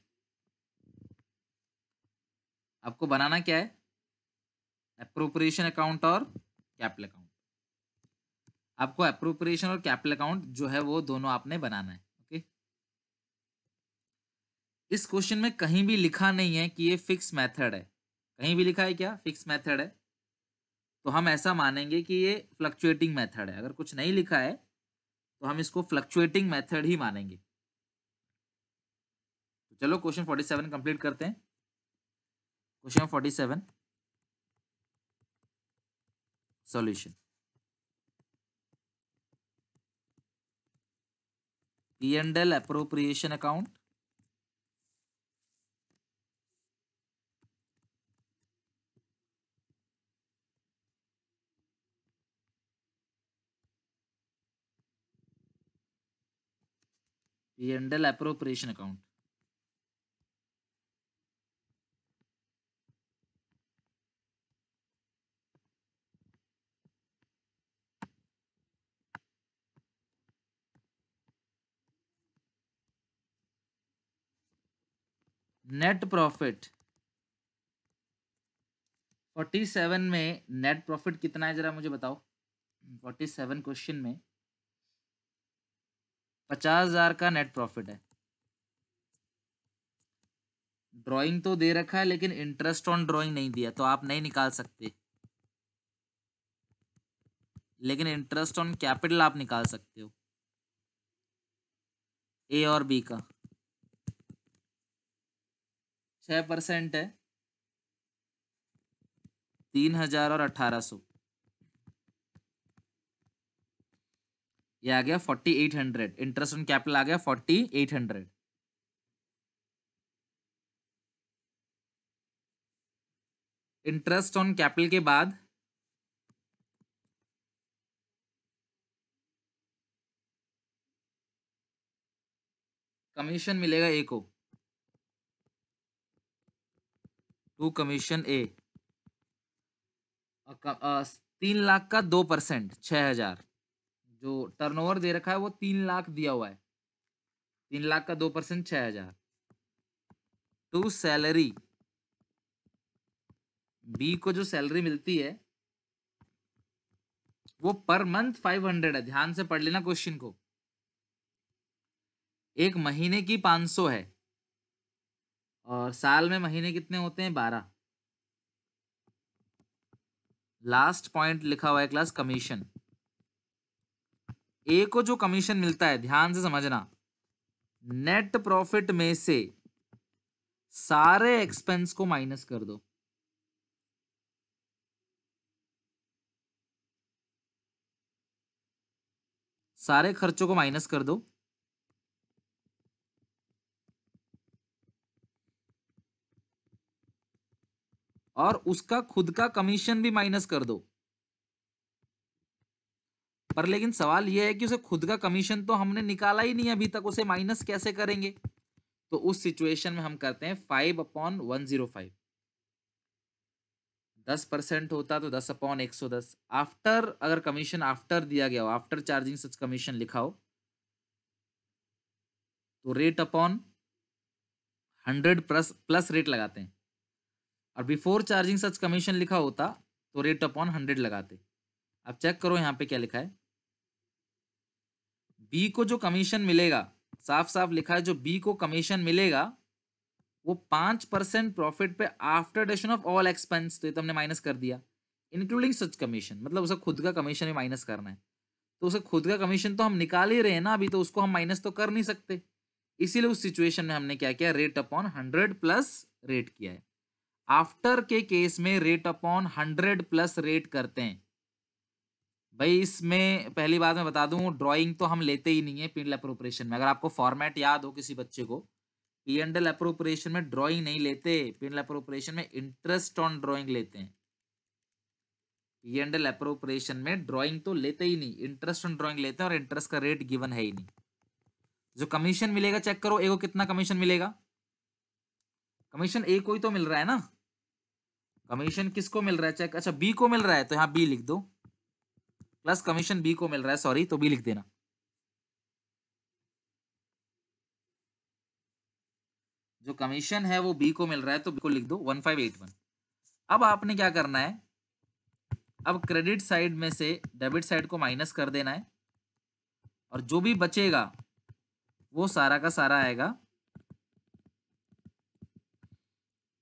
आपको बनाना क्या है अप्रोप्रिएशन अकाउंट और कैपिटल अकाउंट आपको अप्रोप्रिएशन और कैपिटल अकाउंट जो है वो दोनों आपने बनाना है ओके इस क्वेश्चन में कहीं भी लिखा नहीं है कि ये फिक्स मेथड है कहीं भी लिखा है क्या फिक्स मेथड है तो हम ऐसा मानेंगे कि ये फ्लक्चुएटिंग मेथड है अगर कुछ नहीं लिखा है तो हम इसको फ्लक्चुएटिंग मेथड ही मानेंगे चलो क्वेश्चन फोर्टी सेवन कंप्लीट करते हैं question forty seven solution P and L appropriation account P and L appropriation account net profit forty seven में नेट प्रॉफिट कितना है जरा मुझे बताओ फोर्टी सेवन क्वेश्चन में पचास हजार का नेट प्रॉफिट है ड्राइंग तो दे रखा है लेकिन इंटरेस्ट ऑन ड्राइंग नहीं दिया तो आप नहीं निकाल सकते लेकिन इंटरेस्ट ऑन कैपिटल आप निकाल सकते हो ए और बी का छ परसेंट है तीन हजार और अठारह सौ ये आ गया forty eight hundred interest on capital आ गया forty eight hundred interest on capital के बाद कमीशन मिलेगा ए को टू कमीशन ए तीन लाख का दो परसेंट छः हजार जो टर्नओवर दे रखा है वो तीन लाख दिया हुआ है तीन लाख का दो परसेंट छः हजार टू सैलरी बी को जो सैलरी मिलती है वो पर मंथ फाइव हंड्रेड है ध्यान से पढ़ लेना क्वेश्चन को एक महीने की पांच सौ है और साल में महीने कितने होते हैं बारह लास्ट पॉइंट लिखा हुआ है क्लास कमीशन ए को जो कमीशन मिलता है ध्यान से समझना नेट प्रॉफिट में से सारे एक्सपेंस को माइनस कर दो सारे खर्चों को माइनस कर दो और उसका खुद का कमीशन भी माइनस कर दो पर लेकिन सवाल यह है कि उसे खुद का कमीशन तो हमने निकाला ही नहीं अभी तक उसे माइनस कैसे करेंगे तो उस सिचुएशन में हम करते हैं five upon one zero five दस परसेंट होता तो दस अपॉन एक सौ दस आफ्टर अगर कमीशन आफ्टर दिया गया हो आफ्टर चार्जिंग सच कमीशन लिखा हो तो rate upon hundred plus plus rate लगाते हैं और बिफोर चार्जिंग सच कमीशन लिखा होता तो रेट अपॉन हंड्रेड लगाते अब चेक करो यहाँ पे क्या लिखा है बी को जो कमीशन मिलेगा साफ साफ लिखा है जो बी को कमीशन मिलेगा वो पांच परसेंट प्रॉफिट पे आफ्टर डेशन ऑफ ऑल एक्सपेंस तो ये तो हमने माइनस कर दिया इंक्लूडिंग सच कमीशन मतलब उसे खुद का कमीशन भी माइनस करना है तो उसे खुद का कमीशन तो हम निकाल ही रहे हैं ना अभी तो उसको हम माइनस तो कर नहीं सकते इसीलिए उस सिचुएशन में हमने क्या किया rate upon hundred plus rate किया है आफ्टर के केस में rate upon hundred plus rate करते हैं भाई इसमें पहली बात मैं बता दूं ड्राइंग तो हम लेते ही नहीं है पी एंडल अप्रोप्रिएशन में अगर आपको फॉर्मेट याद हो किसी बच्चे को पी एंडल अप्रोप्रिएशन में ड्राइंग नहीं लेते पी एंडल अप्रोप्रिएशन में इंटरेस्ट ऑन ड्राइंग लेते हैं पी एंडल अप्रोप्रिएशन में ड्राइंग तो लेते ही नहीं इंटरेस्ट ऑन ड्राइंग लेते हैं और इंटरेस्ट का रेट गिवन है ही नहीं जो कमीशन मिलेगा चेक करो ए को कितना कमीशन मिलेगा कमीशन एक को ही तो मिल रहा है ना कमीशन किसको मिल रहा है चेक अच्छा बी को मिल रहा है तो यहाँ बी लिख दो प्लस कमीशन बी को मिल रहा है सॉरी तो बी लिख देना जो कमीशन है वो बी को मिल रहा है तो बी को लिख दो वन फाइव एट वन अब आपने क्या करना है अब क्रेडिट साइड में से डेबिट साइड को माइनस कर देना है और जो भी बचेगा वो सारा का सारा आएगा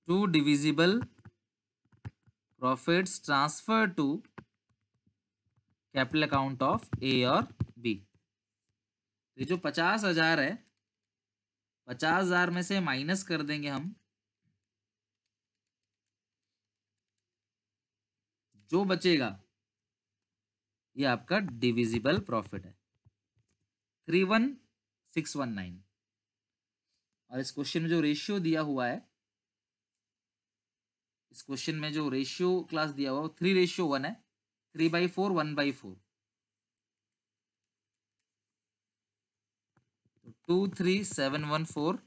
to divisible profits transferred to capital account of A और बी ये जो पचास हजार है पचास हजार में से माइनस कर देंगे हम जो बचेगा ये आपका डिविजिबल प्रॉफिट है three one six one nine और इस क्वेश्चन में जो रेशियो दिया हुआ है इस क्वेश्चन में जो रेशियो क्लास दिया हुआ थ्री रेशियो वन है three by four one by four two three seven one four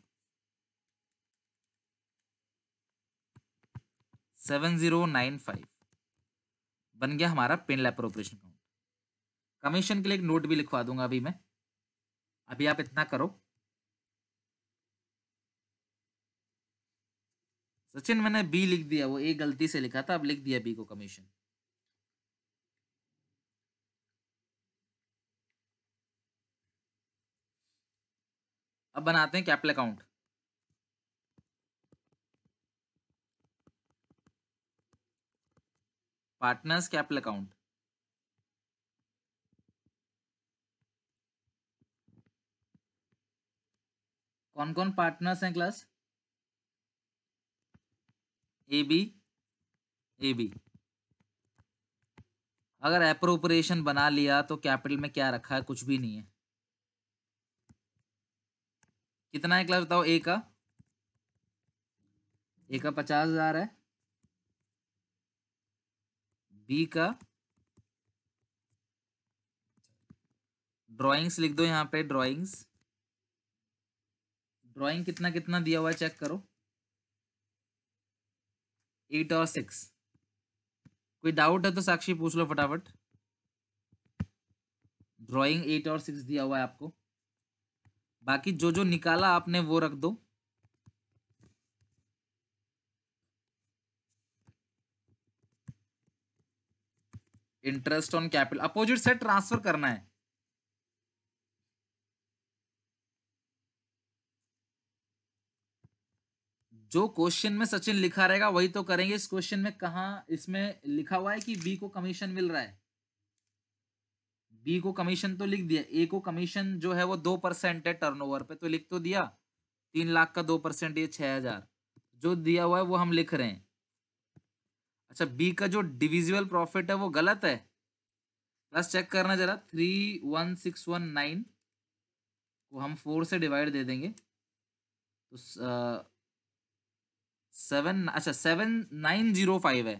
seven zero nine five बन गया हमारा P and L appropriation account commission के लिए एक नोट भी लिखवा दूंगा अभी मैं अभी आप इतना करो सचिन मैंने बी लिख दिया वो ए गलती से लिखा था अब लिख दिया बी को कमीशन अब बनाते हैं capital account partners capital account कौन कौन पार्टनर्स हैं class A B A B अगर एप्रोप्रिएशन बना लिया तो कैपिटल में क्या रखा है कुछ भी नहीं है कितना है क्लास बताओ ए का ए का पचास हजार है बी का ड्राइंग्स लिख दो यहां पे ड्राइंग्स ड्राइंग कितना कितना दिया हुआ है चेक करो एट और सिक्स कोई डाउट है तो साक्षी पूछ लो फटाफट ड्राइंग एट और सिक्स दिया हुआ है आपको बाकी जो जो निकाला आपने वो रख दो इंटरेस्ट ऑन कैपिटल अपोजिट से ट्रांसफर करना है जो क्वेश्चन में सचिन लिखा रहेगा वही तो करेंगे इस क्वेश्चन में कहा इसमें लिखा हुआ है कि बी को कमीशन मिल रहा है बी को कमीशन तो लिख दिया ए को कमीशन जो है वो दो परसेंट है टर्नओवर पे तो लिख तो दिया तीन लाख का दो परसेंट ये छह हजार जो दिया हुआ है वो हम लिख रहे हैं अच्छा बी का जो डिविजुअल प्रॉफिट है वो गलत है प्लस चेक करना जरा three one six one nine को हम फोर से डिवाइड दे देंगे तो सेवन अच्छा सेवन नाइन जीरो फाइव है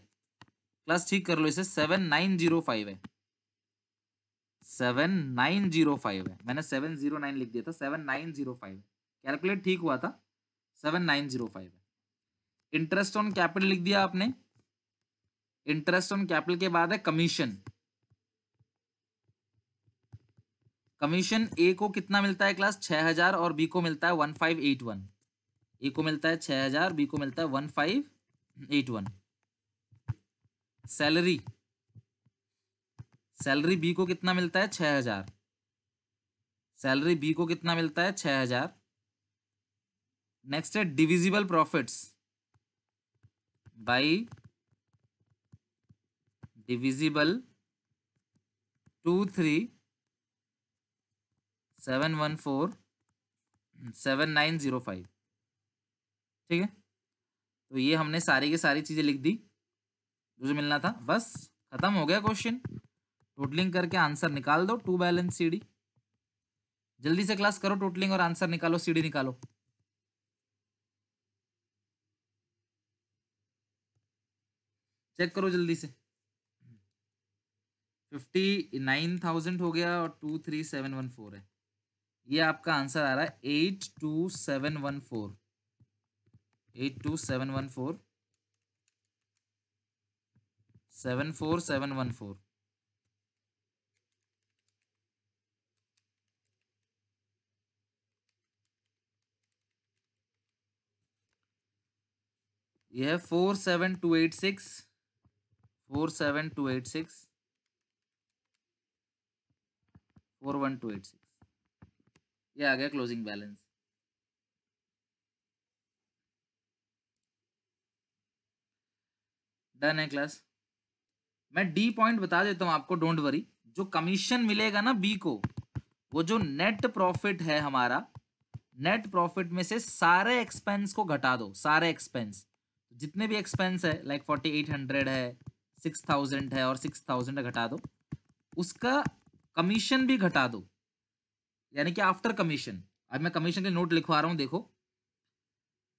प्लस ठीक कर लो इसे सेवन नाइन जीरो फाइव है सेवन नाइन जीरो फाइव है मैंने सेवन जीरो नाइन लिख दिया था seven nine zero five calculate ठीक हुआ था सेवन नाइन जीरो फाइव है इंटरेस्ट ऑन कैपिटल लिख दिया आपने इंटरेस्ट ऑन कैपिटल के बाद है कमीशन कमीशन ए को कितना मिलता है क्लास छह हजार और बी को मिलता है one five eight one A e को मिलता है छः हजार बी को मिलता है one five eight one salary salary B को कितना मिलता है छः हजार सैलरी बी को कितना मिलता है छः हजार नेक्स्ट है divisible profits by divisible two three seven one four seven nine zero five ठीक है तो ये हमने सारी की सारी चीज़ें लिख दी जो मिलना था बस खत्म हो गया क्वेश्चन टोटलिंग करके आंसर निकाल दो टू बैलेंस सीडी जल्दी से क्लास करो टोटलिंग और आंसर निकालो सीडी निकालो चेक करो जल्दी से फिफ्टी नाइन थाउजेंड हो गया और two three seven one four है ये आपका आंसर आ रहा है eight two seven one four eight two seven one four seven four seven one four यह है four seven two eight six four seven two eight six four one two eight six ये आ गया closing balance done है class मैं the point बता देता हूँ आपको डोंट वरी जो कमीशन मिलेगा ना बी को वो जो नेट प्रॉफिट है हमारा नेट प्रॉफिट में से सारे एक्सपेंस को घटा दो सारे एक्सपेंस जितने भी एक्सपेंस है लाइक फोर्टी एट हंड्रेड है सिक्स थाउजेंड है और सिक्स थाउजेंड घटा दो उसका कमीशन भी घटा दो यानी कि आफ्टर कमीशन अब मैं कमीशन के नोट लिखवा रहा हूँ देखो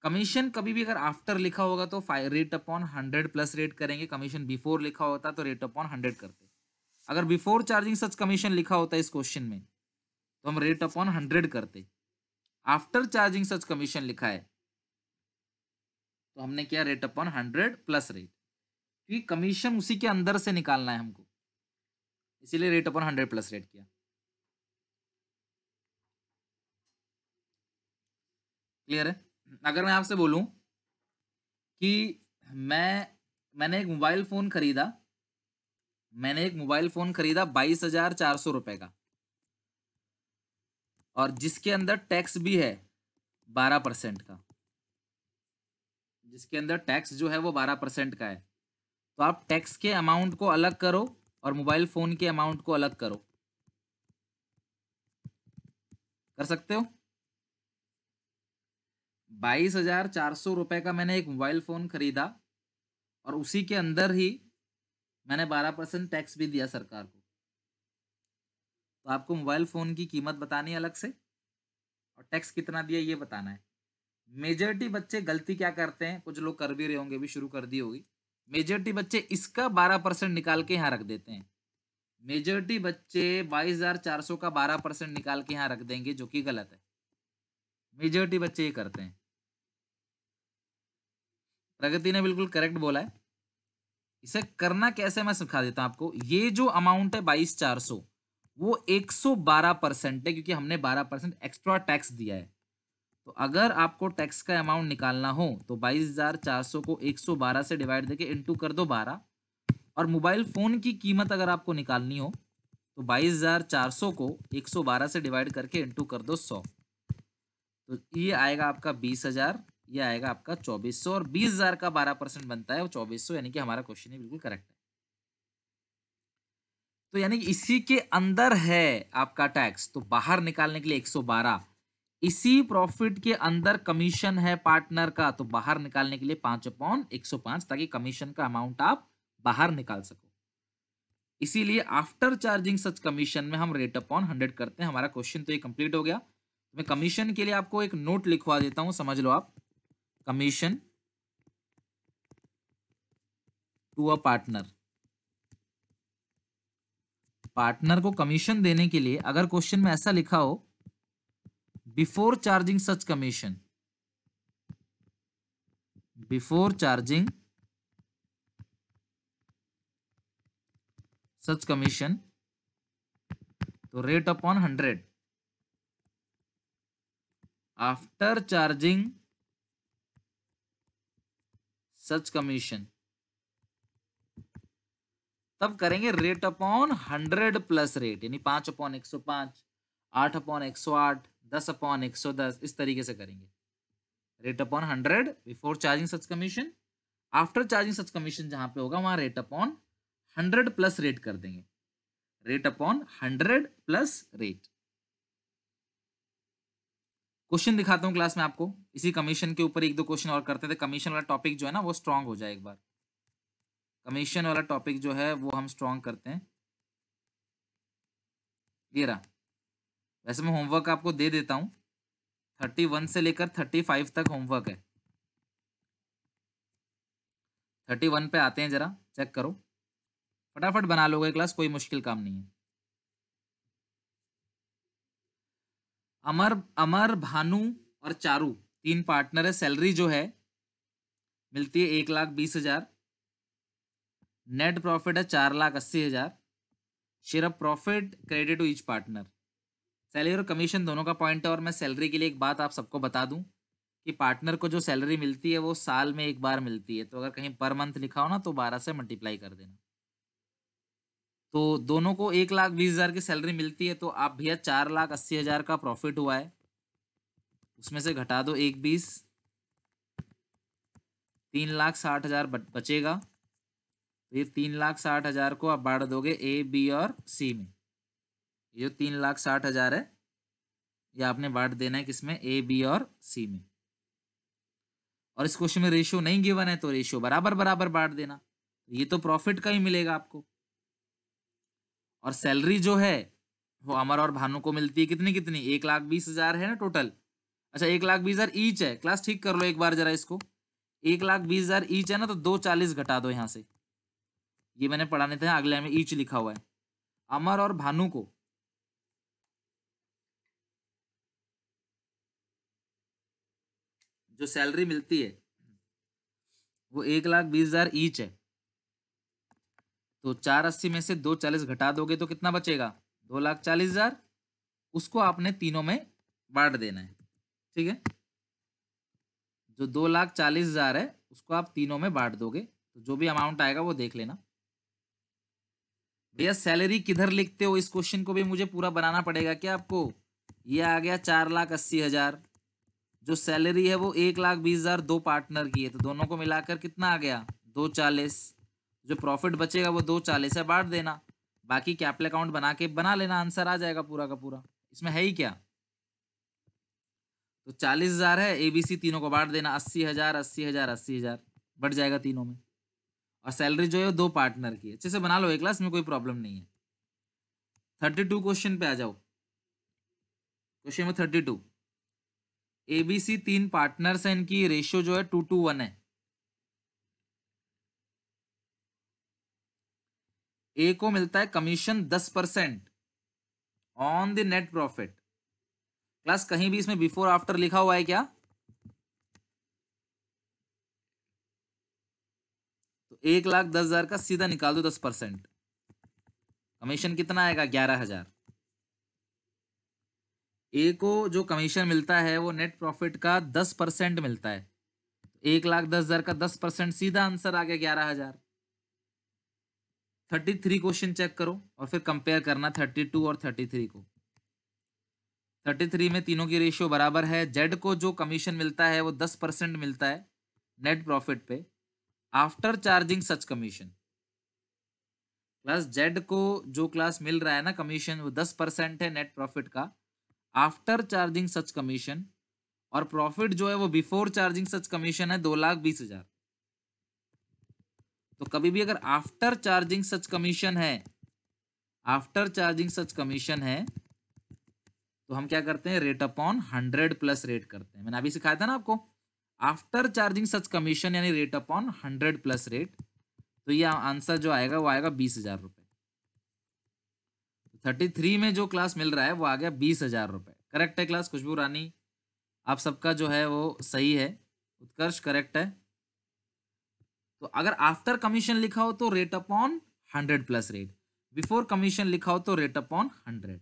कमीशन कभी भी अगर आफ्टर लिखा होगा तो rate upon hundred plus rate करेंगे कमीशन बिफोर लिखा होता तो रेट अपॉन हंड्रेड करते अगर बिफोर चार्जिंग सच कमीशन लिखा होता इस क्वेश्चन में तो हम रेट अपॉन हंड्रेड करते आफ्टर चार्जिंग सच कमीशन लिखा है तो हमने किया rate upon hundred plus rate क्योंकि कमीशन उसी के अंदर से निकालना है हमको इसीलिए rate upon hundred plus rate किया क्लियर है अगर मैं आपसे बोलूं कि मैं मैंने एक मोबाइल फ़ोन ख़रीदा मैंने एक मोबाइल फ़ोन ख़रीदा बाईस हज़ार चार सौ रुपए का और जिसके अंदर टैक्स भी है बारह परसेंट का जिसके अंदर टैक्स जो है वो बारह परसेंट का है तो आप टैक्स के अमाउंट को अलग करो और मोबाइल फ़ोन के अमाउंट को अलग करो कर सकते हो बाईस हजार चार सौ रुपये का मैंने एक मोबाइल फ़ोन खरीदा और उसी के अंदर ही मैंने बारह परसेंट टैक्स भी दिया सरकार को तो आपको मोबाइल फ़ोन की कीमत बतानी है अलग से और टैक्स कितना दिया ये बताना है मेजोरिटी बच्चे गलती क्या करते हैं कुछ लोग कर भी रहे होंगे भी शुरू कर दी होगी मेजोरिटी बच्चे इसका बारह परसेंट निकाल के यहाँ रख देते हैं मेजोरिटी बच्चे बाईस हजार चार सौ का बारह परसेंट निकाल के यहाँ रख देंगे जो कि गलत है मेजोरिटी बच्चे ये करते हैं प्रगति ने बिल्कुल करेक्ट बोला है इसे करना कैसे मैं सिखा देता हूँ आपको ये जो अमाउंट है बाईस चार सौ वो एक सौ बारह परसेंट है क्योंकि हमने बारह परसेंट एक्स्ट्रा टैक्स दिया है तो अगर आपको टैक्स का अमाउंट निकालना हो तो बाईस हजार चार सौ को एक सौ बारह से डिवाइड देके इंटू कर दो बारह और मोबाइल फ़ोन की कीमत अगर आपको निकालनी हो तो बाईस हजार चार सौ को एक सौ बारह से डिवाइड करके इंटू कर दो सौ तो ये आएगा आपका बीस हज़ार ये आएगा आपका 2400 और 20000 का 12 परसेंट बनता है चौबीस सौ यानी कि हमारा क्वेश्चन ही बिल्कुल करेक्ट है तो यानी कि इसी के अंदर है आपका टैक्स तो बाहर निकालने के लिए 112 इसी प्रॉफिट के अंदर कमीशन है पार्टनर का तो बाहर निकालने के लिए पांच अपॉन एक सौ पांच ताकि कमीशन का अमाउंट आप बाहर निकाल सको इसीलिए आफ्टर चार्जिंग सच कमीशन में हम रेट अपॉन हंड्रेड करते हैं हमारा क्वेश्चन तो ये कंप्लीट हो गया तो मैं कमीशन के लिए आपको एक नोट लिखवा देता हूँ समझ लो आप commission to a partner partner को कमीशन देने के लिए अगर क्वेश्चन में ऐसा लिखा हो before charging such commission before charging such commission तो rate upon hundred after charging such commission तब करेंगे rate upon hundred plus rate यानी पांच अपॉन एक सौ पांच आठ अपॉन एक सौ आठ दस अपॉन एक सौ दस इस तरीके से करेंगे rate upon hundred before charging such commission after charging such commission जहां पे होगा वहां rate upon hundred plus rate कर देंगे rate upon hundred plus rate question दिखाता हूँ क्लास में आपको इसी कमीशन के ऊपर एक दो क्वेश्चन और करते थे कमीशन वाला टॉपिक जो है ना वो स्ट्रांग हो जाए एक बार कमीशन वाला टॉपिक जो है वो हम स्ट्रांग करते हैं ये रहा वैसे मैं होमवर्क आपको दे देता हूँ थर्टी वन से लेकर थर्टी फाइव तक होमवर्क है थर्टी वन पे आते हैं जरा चेक करो फटाफट बना लोगे क्लास कोई मुश्किल काम नहीं है अमर अमर भानु और चारू तीन पार्टनर है सैलरी जो है मिलती है एक लाख बीस हजार नेट प्रॉफिट है चार लाख अस्सी हजार share of profit credit to each partner salary और कमीशन दोनों का पॉइंट है और मैं सैलरी के लिए एक बात आप सबको बता दूं कि पार्टनर को जो सैलरी मिलती है वो साल में एक बार मिलती है तो अगर कहीं पर मंथ लिखा हो ना तो बारह से मल्टीप्लाई कर देना तो दोनों को एक लाख बीस हज़ार की सैलरी मिलती है तो आप भैया चार लाख अस्सी हज़ार का प्रॉफिट हुआ है उसमें से घटा दो एक बीस तीन लाख साठ हज़ार बचेगा तो ये तीन लाख साठ हज़ार को आप बांट दोगे ए बी और सी में ये जो तीन लाख साठ हज़ार है ये आपने बांट देना है किसमें ए बी और सी में और इस क्वेश्चन में रेशियो नहीं गिवन है तो रेशियो बराबर बराबर बांट देना ये तो प्रॉफिट का ही मिलेगा आपको और सैलरी जो है वो अमर और भानु को मिलती है कितनी कितनी एक लाख बीस हजार है ना टोटल अच्छा एक लाख बीस हजार ईच है क्लास ठीक कर लो एक बार जरा इसको एक लाख बीस हजार ईच है ना तो दो चालीस घटा दो यहाँ से ये मैंने पढ़ाने थे अगले में ईच लिखा हुआ है अमर और भानु को जो सैलरी मिलती है वो एक लाख बीस हजार ईच है तो चार अस्सी में से दो चालीस घटा दोगे तो कितना बचेगा दो लाख चालीस हजार उसको आपने तीनों में बांट देना है ठीक है जो दो लाख चालीस हजार है उसको आप तीनों में बांट दोगे तो जो भी अमाउंट आएगा वो देख लेना भैया सैलरी किधर लिखते हो इस क्वेश्चन को भी मुझे पूरा बनाना पड़ेगा क्या आपको ये आ गया चार लाख अस्सी हजार जो सैलरी है वो एक लाख बीस हजार दो पार्टनर की है तो दोनों को मिलाकर कितना आ गया दो चालीस जो प्रॉफिट बचेगा वो दो चालीस है बांट देना बाकी कैपिटल अकाउंट बना के बना लेना आंसर आ जाएगा पूरा का पूरा इसमें है ही क्या तो चालीस हजार है एबीसी तीनों को बांट देना अस्सी हजार अस्सी हजार अस्सी हजार बढ़ जाएगा तीनों में और सैलरी जो है दो पार्टनर की अच्छे से बना लो एक क्लास में कोई प्रॉब्लम नहीं है थर्टी टू क्वेश्चन पे आ जाओ क्वेश्चन में थर्टी टू एबीसी तीन पार्टनर्स है इनकी रेशियो जो है टू टू वन है ए को मिलता है कमीशन दस percent on the net profit plus कहीं भी इसमें बिफोर आफ्टर लिखा हुआ है क्या तो एक लाख दस हजार का सीधा निकाल दो दस परसेंट कमीशन कितना आएगा ग्यारह हजार ए को जो कमीशन मिलता है वो नेट प्रॉफिट का दस परसेंट मिलता है एक लाख दस हजार का दस परसेंट सीधा आंसर आ गया ग्यारह हजार थर्टी थ्री क्वेश्चन चेक करो और फिर कंपेयर करना थर्टी टू और थर्टी थ्री को थर्टी थ्री में तीनों की रेशियो बराबर है जेड को जो कमीशन मिलता है वो दस परसेंट मिलता है नेट प्रॉफिट पे after charging such commission class Z को जो क्लास मिल रहा है ना कमीशन वो दस परसेंट है नेट प्रॉफिट का आफ्टर चार्जिंग सच कमीशन और प्रॉफिट जो है वो बिफोर चार्जिंग सच कमीशन है दो लाख बीस हजार तो कभी भी अगर आफ्टर चार्जिंग सच कमीशन है आफ्टर चार्जिंग सच कमीशन है तो हम क्या करते हैं rate upon hundred plus rate करते हैं मैंने अभी सिखाया था ना आपको आफ्टर चार्जिंग सच कमीशन यानी rate upon hundred plus rate तो ये आंसर जो आएगा वो आएगा बीस हजार रुपए थर्टी थ्री में जो क्लास मिल रहा है वो आ गया बीस हजार रुपए करेक्ट है क्लास खुशबू रानी आप सबका जो है वो सही है उत्कर्ष करेक्ट है तो अगर आफ्टर कमीशन लिखा हो तो rate upon hundred plus rate before commission लिखा हो तो रेट अपॉन हंड्रेड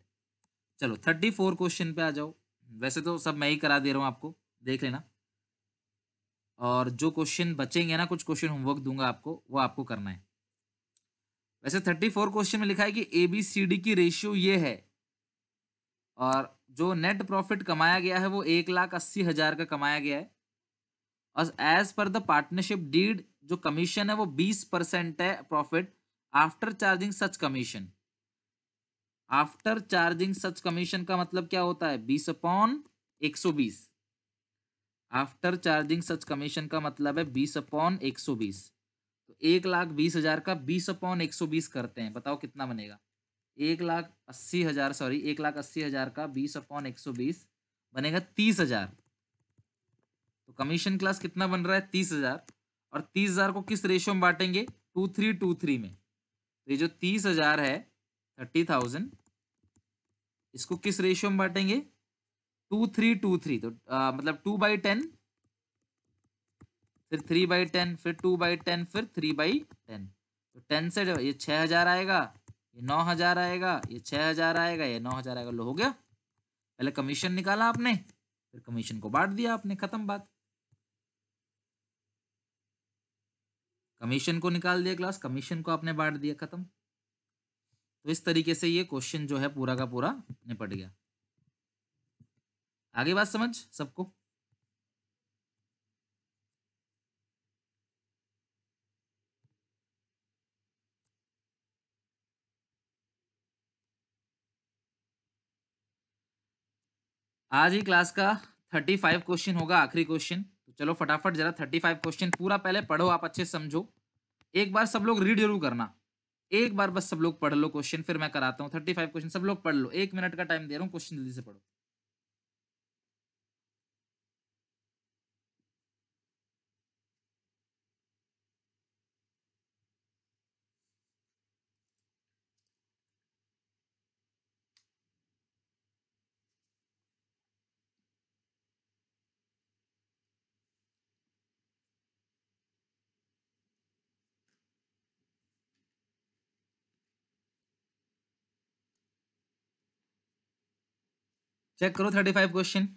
चलो थर्टी फोर क्वेश्चन पे आ जाओ वैसे तो सब मैं ही करा दे रहा हूँ आपको देख लेना और जो क्वेश्चन बचेंगे ना कुछ क्वेश्चन होमवर्क दूंगा आपको वो आपको करना है वैसे थर्टी फोर क्वेश्चन में लिखा है कि ए बी सी डी की रेशियो ये है और जो नेट प्रॉफिट कमाया गया है वो एक लाख अस्सी हज़ार का कमाया गया है और as per the partnership deed जो कमीशन है वो बीस परसेंट है profit after charging such commission after charging such commission का मतलब क्या होता है बीस अपॉन एक सौ बीस आफ्टर चार्जिंग सच कमीशन का मतलब है बीस अपॉन एक सौ बीस तो एक लाख बीस हजार का बीस अपॉन एक सौ बीस करते हैं बताओ कितना बनेगा एक लाख अस्सी हजार सॉरी एक लाख अस्सी हजार का बीस अपॉन एक सौ बीस बनेगा तीस हजार तो कमीशन क्लास कितना बन रहा है तीस हजार और तीस हजार को किस रेशियो में बांटेंगे टू थ्री टू थ्री में तो ये जो तीस हजार है थर्टी थाउजेंड इसको किस रेशियो में बांटेंगे टू थ्री टू थ्री तो आ, मतलब टू बाई टेन फिर थ्री बाई टेन फिर टू बाई टेन फिर थ्री बाई टेन तो टेन से ये छह हजार आएगा ये नौ हजार आएगा ये छह हजार आएगा ये नौ हजार आएगा लो हो गया पहले कमीशन निकाला आपने फिर कमीशन को बांट दिया आपने खत्म बात कमीशन को निकाल दिया क्लास कमीशन को आपने बांट दिया खत्म तो इस तरीके से ये क्वेश्चन जो है पूरा का पूरा निपट गया आगे बात समझ सबको आज ही क्लास का थर्टी फाइव क्वेश्चन होगा आखिरी क्वेश्चन चलो फटाफट जरा थर्टी फाइव क्वेश्चन पूरा पहले पढ़ो आप अच्छे समझो एक बार सब लोग रीड जरूर करना एक बार बस सब लोग पढ़ लो क्वेश्चन फिर मैं कराता हूँ थर्टी फाइव क्वेश्चन सब लोग पढ़ लो एक मिनट का टाइम दे रहा हूँ क्वेश्चन जल्दी से पढ़ो चेक करो thirty five question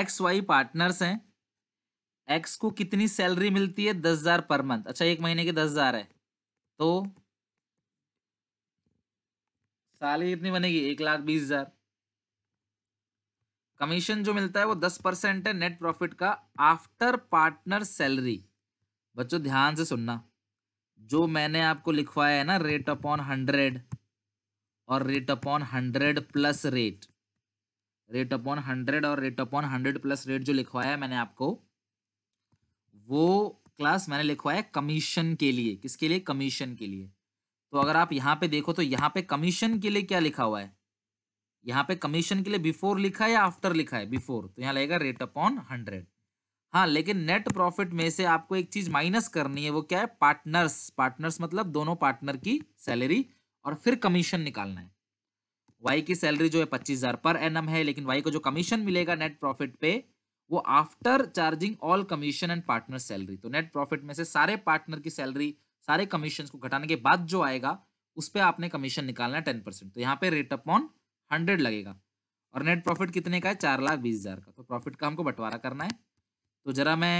X Y partners हैं एक्स को कितनी सैलरी मिलती है दस हजार पर मंथ अच्छा एक महीने के दस हजार है तो साल कितनी बनेगी एक लाख बीस हजार कमीशन जो मिलता है वो दस परसेंट है नेट प्रॉफिट का आफ्टर पार्टनर सैलरी बच्चों ध्यान से सुनना जो मैंने आपको लिखवाया है ना रेट अपॉन हंड्रेड और rate upon hundred plus rate rate upon hundred और rate upon hundred plus rate जो लिखवाया है मैंने आपको वो क्लास मैंने लिखवाया कमीशन के लिए किसके लिए कमीशन के लिए तो अगर आप यहाँ पे देखो तो यहाँ पे कमीशन के लिए क्या लिखा हुआ है यहाँ पे कमीशन के लिए बिफोर लिखा है या आफ्टर लिखा है बिफोर तो यहाँ लगेगा रेट अपॉन हंड्रेड हाँ लेकिन नेट प्रॉफिट में से आपको एक चीज माइनस करनी है वो क्या है पार्टनर्स पार्टनर्स मतलब दोनों पार्टनर की सैलरी और फिर कमीशन निकालना है वाई की सैलरी जो है पच्चीस हजार पर एन है लेकिन वाई को जो कमीशन मिलेगा नेट प्रॉफिट पे वो after charging all commission and partner salary तो नेट प्रॉफिट में से सारे पार्टनर की सैलरी सारे कमीशन को घटाने के बाद जो आएगा उस पर आपने कमीशन निकालना है टेन परसेंट तो यहाँ पे रेट अपॉन हंड्रेड लगेगा और नेट प्रॉफिट कितने का है चार लाख बीस हज़ार का तो प्रॉफिट का हमको बंटवारा करना है तो ज़रा मैं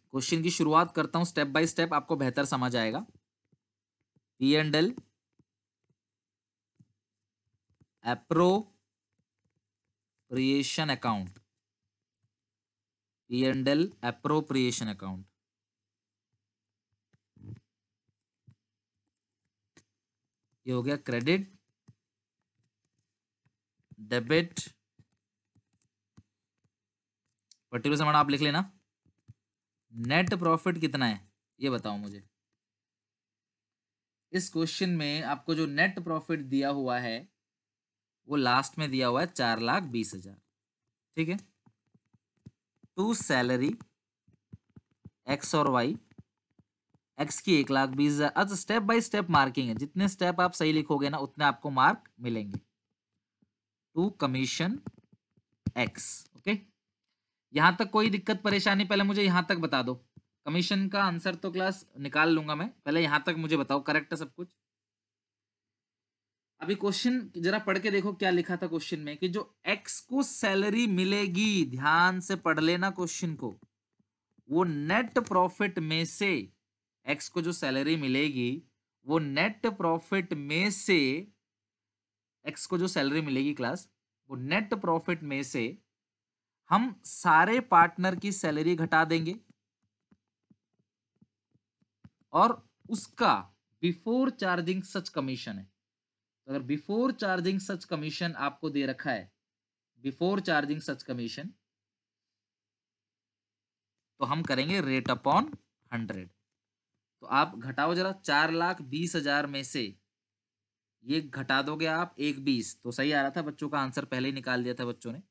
क्वेश्चन की शुरुआत करता हूँ स्टेप बाय स्टेप आपको बेहतर समझ आएगा P and L appropriation account E and L appropriation account ये हो गया क्रेडिट डेबिट पर्टिकुलर सामान आप लिख लेना नेट प्रॉफिट कितना है ये बताओ मुझे इस क्वेश्चन में आपको जो नेट प्रॉफिट दिया हुआ है वो लास्ट में दिया हुआ है चार लाख बीस हजार ठीक है टू सैलरी एक्स और वाई एक्स की एक लाख बीस हजार अच्छा स्टेप बाय स्टेप मार्किंग है जितने स्टेप आप सही लिखोगे ना उतने आपको मार्क मिलेंगे टू कमीशन एक्स ओके यहां तक कोई दिक्कत परेशानी पहले मुझे यहां तक बता दो कमीशन का आंसर तो क्लास निकाल लूंगा मैं पहले यहां तक मुझे बताओ करेक्ट है सब कुछ अभी क्वेश्चन जरा पढ़ के देखो क्या लिखा था क्वेश्चन में कि जो एक्स को सैलरी मिलेगी ध्यान से पढ़ लेना क्वेश्चन को वो नेट प्रॉफिट में से एक्स को जो सैलरी मिलेगी वो नेट प्रॉफिट में से एक्स को जो सैलरी मिलेगी क्लास वो नेट प्रॉफिट में से हम सारे पार्टनर की सैलरी घटा देंगे और उसका बिफोर चार्जिंग सच कमीशन है तो अगर बिफोर चार्जिंग सच कमीशन आपको दे रखा है बिफोर चार्जिंग सच कमीशन तो हम करेंगे रेट अपॉन हंड्रेड तो आप घटाओ जरा चार लाख बीस हजार में से ये घटा दोगे आप एक बीस तो सही आ रहा था बच्चों का आंसर पहले ही निकाल दिया था बच्चों ने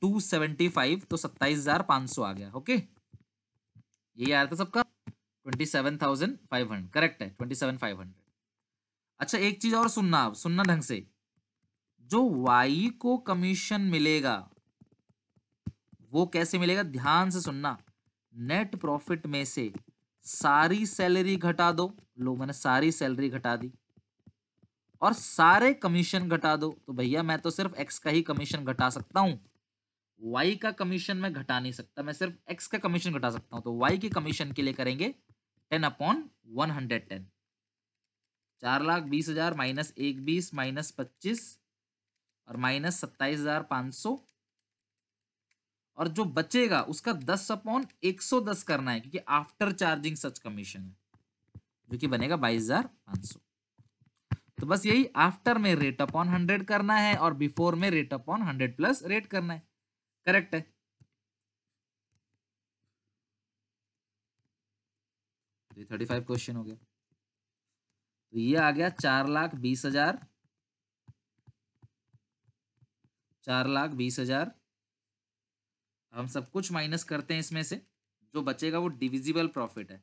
टू सेवेंटी फाइव तो सत्ताईस हजार पांच सौ आ गया ओके यही आ रहा था सबका twenty seven thousand five hundred correct है ट्वेंटी सेवन फाइव हंड्रेड अच्छा एक चीज और सुनना आप सुनना ढंग से जो वाई को कमीशन मिलेगा वो कैसे मिलेगा ध्यान से सुनना नेट प्रॉफिट में से सारी सैलरी घटा दो लो मैंने सारी सैलरी घटा दी और सारे कमीशन घटा दो तो भैया मैं तो सिर्फ एक्स का ही कमीशन घटा सकता हूँ वाई का कमीशन मैं घटा नहीं सकता मैं सिर्फ एक्स का कमीशन घटा सकता हूँ तो वाई के कमीशन के लिए करेंगे ten upon one hundred ten चार लाख बीस हजार माइनस एक बीस माइनस पच्चीस और माइनस सत्ताईस हजार पाँच सौ और जो बचेगा उसका दस अपॉन एक सौ दस करना है क्योंकि आफ्टर चार्जिंग सच कमीशन है जो कि बनेगा बाईस हजार पाँच सौ तो बस यही आफ्टर में रेट अपॉन हंड्रेड करना है और बिफोर में rate upon hundred plus rate करना है करेक्ट है थर्टी फाइव क्वेश्चन हो गया तो ये आ गया चार लाख बीस हजार चार लाख बीस हजार हम सब कुछ माइनस करते हैं इसमें से जो बचेगा वो डिविजिबल प्रॉफिट है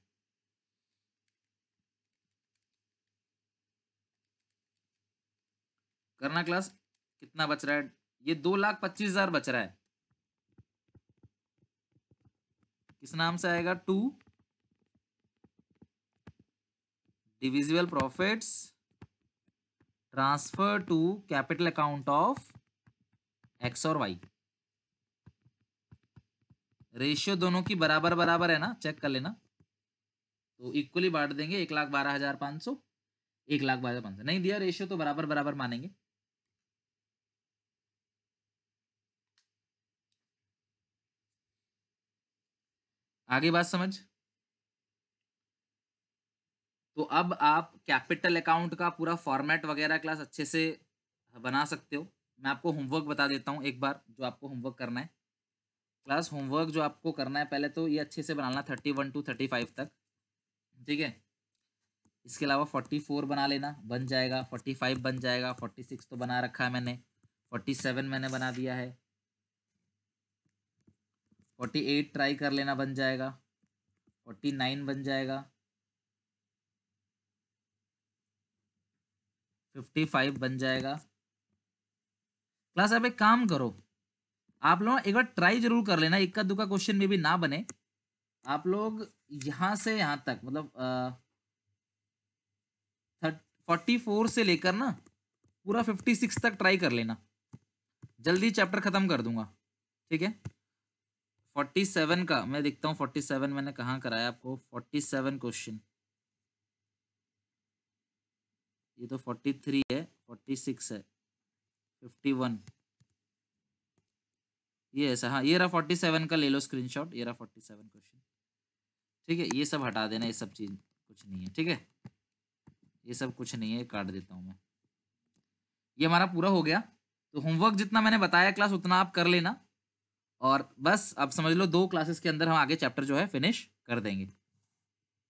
करना क्लास कितना बच रहा है ये दो लाख पच्चीस हजार बच रहा है किस नाम से आएगा to divisible profits transfer to capital account of x और y रेशियो दोनों की बराबर बराबर है ना चेक कर लेना तो इक्वली बांट देंगे एक लाख बारह हजार पांच सौ एक लाख बारह पांच सौ नहीं दिया रेशियो तो बराबर बराबर मानेंगे आगे बात समझ तो अब आप कैपिटल अकाउंट का पूरा फॉर्मेट वगैरह क्लास अच्छे से बना सकते हो मैं आपको होमवर्क बता देता हूँ एक बार जो आपको होमवर्क करना है क्लास होमवर्क जो आपको करना है पहले तो ये अच्छे से बनाना thirty one to thirty five तक ठीक है इसके अलावा फोर्टी फोर बना लेना बन जाएगा फोर्टी फाइव बन जाएगा फोर्टी सिक्स तो बना रखा है मैंने फोर्टी सेवन मैंने बना दिया है फोर्टी एट ट्राई कर लेना बन जाएगा फोर्टी नाइन बन जाएगा फिफ्टी फाइव बन जाएगा क्लास आप एक काम करो आप लोग एक बार ट्राई जरूर कर लेना इक्का दुक्का क्वेश्चन में भी ना बने आप लोग यहाँ से यहाँ तक मतलब फोर्टी फोर से लेकर ना पूरा फिफ्टी सिक्स तक ट्राई कर लेना जल्दी चैप्टर ख़त्म कर दूंगा ठीक है फोर्टी सेवन का मैं देखता हूँ फोर्टी सेवन मैंने कहाँ कराया आपको फोर्टी सेवन क्वेश्चन ये तो फोर्टी थ्री है फोर्टी सिक्स है फिफ्टी वन ये ऐसा हाँ ये रहा फोर्टी सेवन का ले लो स्क्रीनशॉट ये रहा फोर्टी सेवन क्वेश्चन ठीक है ये सब हटा देना ये सब चीज़ कुछ नहीं है ठीक है ये सब कुछ नहीं है काट देता हूँ मैं ये हमारा पूरा हो गया तो होमवर्क जितना मैंने बताया क्लास उतना आप कर लेना और बस आप समझ लो दो क्लासेस के अंदर हम आगे चैप्टर जो है फिनिश कर देंगे